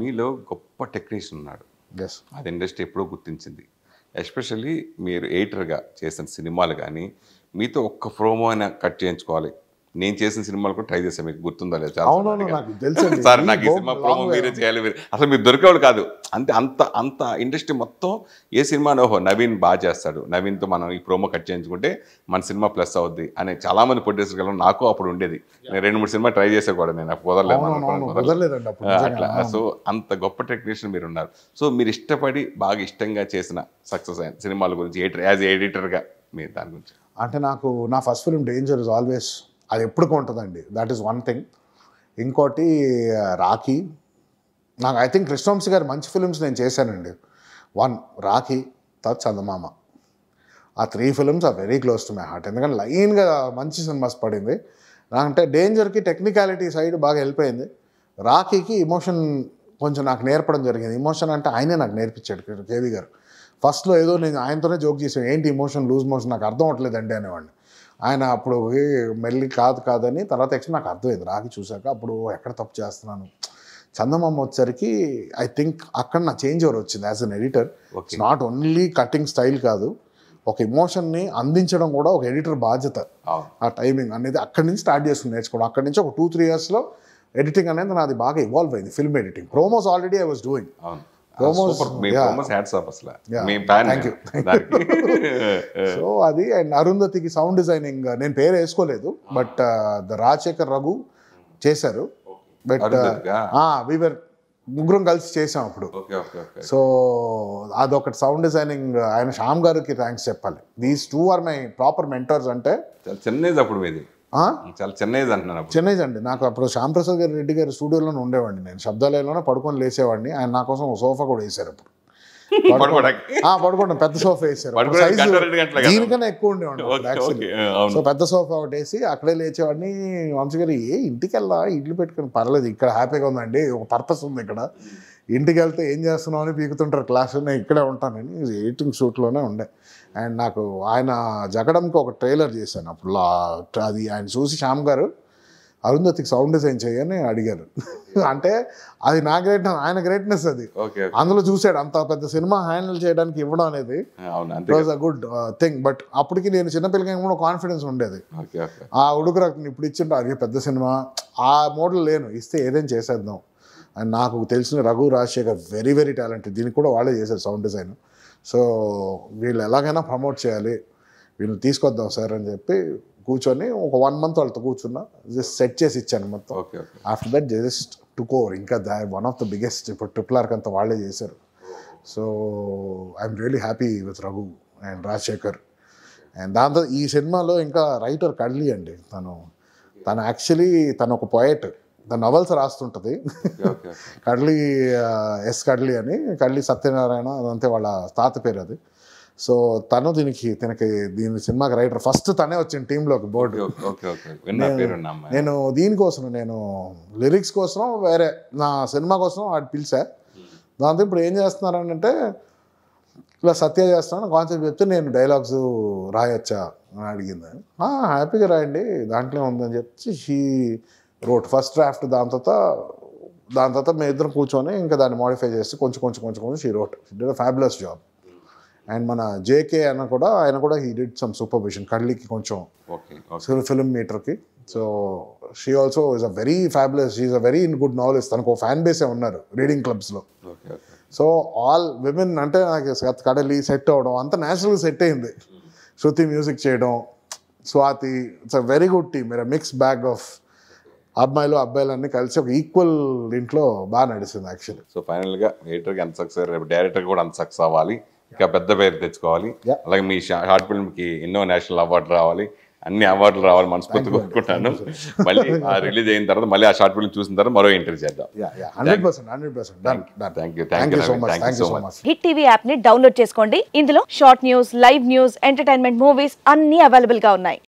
మీలో గొప్ప టెక్నీషియన్ ఉన్నాడు ఎస్ అది ఇండస్ట్రీ ఎప్పుడో గుర్తించింది ఎస్పెషల్లీ మీరు ఎయిటర్గా చేసిన సినిమాలు కానీ మీతో ఒక్క ప్రోమో అయినా కట్ చేయించుకోవాలి నేను చేసిన సినిమాలు కూడా ట్రై చేశాను మీకు గుర్తుందా లేదు
నాకు సార్ నాకు ఈ సినిమా ప్రోమో మీరే చేయాలి
మీరు అసలు మీరు దొరికేవాడు కాదు అంటే అంత అంత ఇండస్ట్రీ మొత్తం ఏ సినిమా ఓహో నవీన్ బాగా చేస్తాడు నవీన్తో మనం ఈ ప్రోమో కట్ చేయించుకుంటే మన సినిమా ప్లస్ అవుద్ది అనే చాలామంది ప్రొడ్యూసర్ గలం నాకు అప్పుడు ఉండేది నేను రెండు మూడు సినిమా ట్రై చేసే కూడా నేను కుదరలేదు అట్లా సో అంత గొప్ప టెక్నీషియన్ మీరు ఉన్నారు సో మీరు ఇష్టపడి బాగా ఇష్టంగా చేసిన సక్సెస్ అయిన సినిమాల గురించి యాజ్ ఎడిటర్గా మీరు దాని గురించి
అంటే నాకు నా first film danger is always అది ఎప్పుడు ఉంటుందండి దాట్ ఈస్ వన్ థింగ్ ఇంకోటి రాఖీ నాకు ఐ థింక్ కృష్ణవంశీ గారు మంచి ఫిలిమ్స్ నేను చేశానండి వన్ రాఖీ తర్వాత చందమామ ఆ three films are very close to my heart ఎందుకంటే లైన్గా మంచి సినిమాస్ పడింది నాకంటే డేంజర్కి టెక్నికాలిటీ సైడ్ బాగా వెళ్ళిపోయింది రాఖీకి ఇమోషన్ కొంచెం నాకు నేర్పడం జరిగింది ఇమోషన్ అంటే ఆయనే నాకు నేర్పించాడు కేవీ గారు ఫస్ట్లో ఏదో నేను ఆయనతోనే జోక్ చేసాను ఏంటి ఇమోషన్ లూజ్ మోషన్ నాకు అర్థం అవ్వట్లేదండి అనేవాడిని ఆయన అప్పుడు మళ్ళీ కాదు కాదని తర్వాత యాక్చువల్ నాకు అర్థమైంది రాకి చూశాక అప్పుడు ఎక్కడ తప్పు చేస్తున్నాను చందమామ వచ్చేసరికి ఐ థింక్ అక్కడ నా చేంజ్ ఎవరు వచ్చింది as an editor not only cutting style కాదు ఒక ఎమోషన్ని అందించడం కూడా ఒక ఎడిటర్ బాధ్యత ఆ టైమింగ్ అనేది అక్కడి నుంచి స్టార్ట్ చేసుకుని నేర్చుకోవడం అక్కడి నుంచి ఒక టూ త్రీ ఇయర్స్లో ఎడిటింగ్ అనేది నాది బాగా ఇవాల్వ్ అయింది film editing promos already I was doing
thank you so
అది అండ్ అరుంధతికి సౌండ్ డిజైనింగ్ uh, నేను పేరు వేసుకోలేదు but hmm. The uh, Rajasekhar Raghu చేశారు బట్ వివర్ uh, ముగ్గురం కలిసి చేసాం అప్పుడు సో అదొకటి సౌండ్ డిజైనింగ్ ఆయన శ్యామ్ గారికి థ్యాంక్స్ చెప్పాలి these two are
my proper mentors అంటే చిన్నది అప్పుడు మీది చాలా చెన్నై అంటున్నారు
చెన్నై అండి నాకు అప్పుడు శ్యాంప్రసాద్ గారి రెడ్డి గారి స్టూడియోలోనే ఉండేవాడిని నేను శబ్దాలయంలోనే పడుకొని లేసేవాడిని ఆయన నా కోసం సోఫా కూడా వేశారు అప్పుడు పడుకోండి పెద్ద సోఫా వేసారు దీనికన్నా ఎక్కువ ఉండేవాడి సో పెద్ద సోఫా ఒకటి వేసి అక్కడే లేచేవాడిని వంశగారు ఏ ఇంటికి వెళ్ళా ఇడ్లు పెట్టుకుని పర్లేదు ఇక్కడ హ్యాపీగా ఉందండి ఒక పర్పస్ ఉంది ఇక్కడ ఇంటికి వెళ్తే ఏం చేస్తున్నావు అని పీకుతుంటారు క్లాస్ నేను ఇక్కడే ఉంటానని ఎయిటింగ్ షూట్లోనే ఉండే అండ్ నాకు ఆయన జగడంకి ఒక ట్రైలర్ చేశాను అప్పుడు అది ఆయన చూసి శ్యామ్ గారు అరుంధతికి సౌండ్ డిజైన్ చేయని అడిగారు అంటే అది నా గ్రేట్నెస్ ఆయన గ్రేట్నెస్ అది అందులో చూశాడు అంత పెద్ద సినిమా హ్యాండిల్ చేయడానికి ఇవ్వడం అనేది అ గుడ్ థింగ్ బట్ అప్పటికి నేను చిన్నపిల్లకి కూడా కాన్ఫిడెన్స్ ఉండేది ఆ ఉడుకు రక్తం ఇప్పుడు ఇచ్చింటే అది పెద్ద సినిమా ఆ మోడల్ లేను ఇస్తే ఏదేం చేసేద్దాం అండ్ నాకు తెలిసిన Raghu Rajasekhar very very talented దీనికి కూడా వాళ్ళే చేశారు సౌండ్ డిజైన్ సో వీళ్ళు ఎలాగైనా ప్రమోట్ చేయాలి వీళ్ళని తీసుకొద్దాం సార్ అని చెప్పి కూర్చొని ఒక వన్ మంత్ వాళ్ళతో కూర్చున్నా జస్ట్ సెట్ చేసి ఇచ్చాను మొత్తం after that just took over ఇంకా the one of the biggest ఇప్పుడు ట్రిపుల్ ఆర్క్ అంతా వాళ్ళే చేశారు so I'm really happy with Raghu and Rajasekhar and దాంతో ఈ సినిమాలో ఇంకా రైటర్ కళ్ళి అండి తను తను యాక్చువల్లీ తను ఒక పోయట్ ద నవల్స్ రాస్తుంటుంది కడ్లీ ఎస్ కడ్లీ అని కడ్లీ సత్యనారాయణ అదంతే వాళ్ళ తాత పేరు అది సో తను దీనికి తనకి దీని సినిమాకి రైటర్ ఫస్ట్ తనే వచ్చింది టీంలోకి బోర్డు నేను దీనికోసం నేను లిరిక్స్ కోసం వేరే నా సినిమా కోసం వాడు పిలిచా hmm. దాంతో ఇప్పుడు ఏం చేస్తున్నారని అంటే ఇలా సత్య చేస్తాను కాన్సెప్ట్ చెప్తే నేను డైలాగ్స్ రాయొచ్చా అని అడిగింది హ్యాపీగా రాయండి దాంట్లో ఉందని చెప్పి హీ రోట్ ఫస్ట్ డ్రాఫ్ట్ దాని తర్వాత దాని తర్వాత మేము ఇద్దరం కూర్చొని ఇంకా దాన్ని మోడిఫై చేసి కొంచెం కొంచెం కొంచెం కొంచెం she wrote did fabulous job and మన జేకే అన్న కూడా ఆయన కూడా హీ డిడ్ సమ్ సూపర్విజన్ కళ్ళికి కొంచెం ఫిల్మ్ మీటర్కి so she also is a very fabulous she's a very in good knowledge తనకు ఫ్యాన్ బేసే ఉన్నారు రీడింగ్ క్లబ్స్లో సో ఆల్ విమెన్ అంటే నాకు కడలి సెట్ అవడం అంత న్యాచురల్గా సెట్ అయింది శృతి మ్యూజిక్ చేయడం Swathi it's a very good team mix bag of అబ్బాయిలు అబ్బాయిలు అన్ని కలిసి ఒక ఈక్వల్ ఇంట్లో బాగా నడిచింది యాక్చువల్లీ
సో ఫైనల్గా ఎడిటర్కి ఎంత సక్సెస్ రేపు డైరెక్టర్ కూడా అంత సక్సెస్ అవ్వాలి ఇంకా పెద్ద పేరు తెచ్చుకోవాలి అలాగే మీ షార్ట్ ఫిల్మ్ కి ఎన్నో నేషనల్ అవార్డు రావాలి అన్ని అవార్డులు రావాలి మనస్ఫూర్తి కోరుకుంటాను మళ్ళీ ఆ రిలీజ్ అయిన తర్వాత మళ్ళీ ఆ షార్ట్ ఫిల్మ్ చూసిన తర్వాత మరో ఇంటర్వ్యూ చేద్దాం so much so much
hit TV app ని డౌన్లోడ్ చేసుకోండి ఇందులో short news live news entertainment movies
అన్ని అవైలబుల్ గా ఉన్నాయి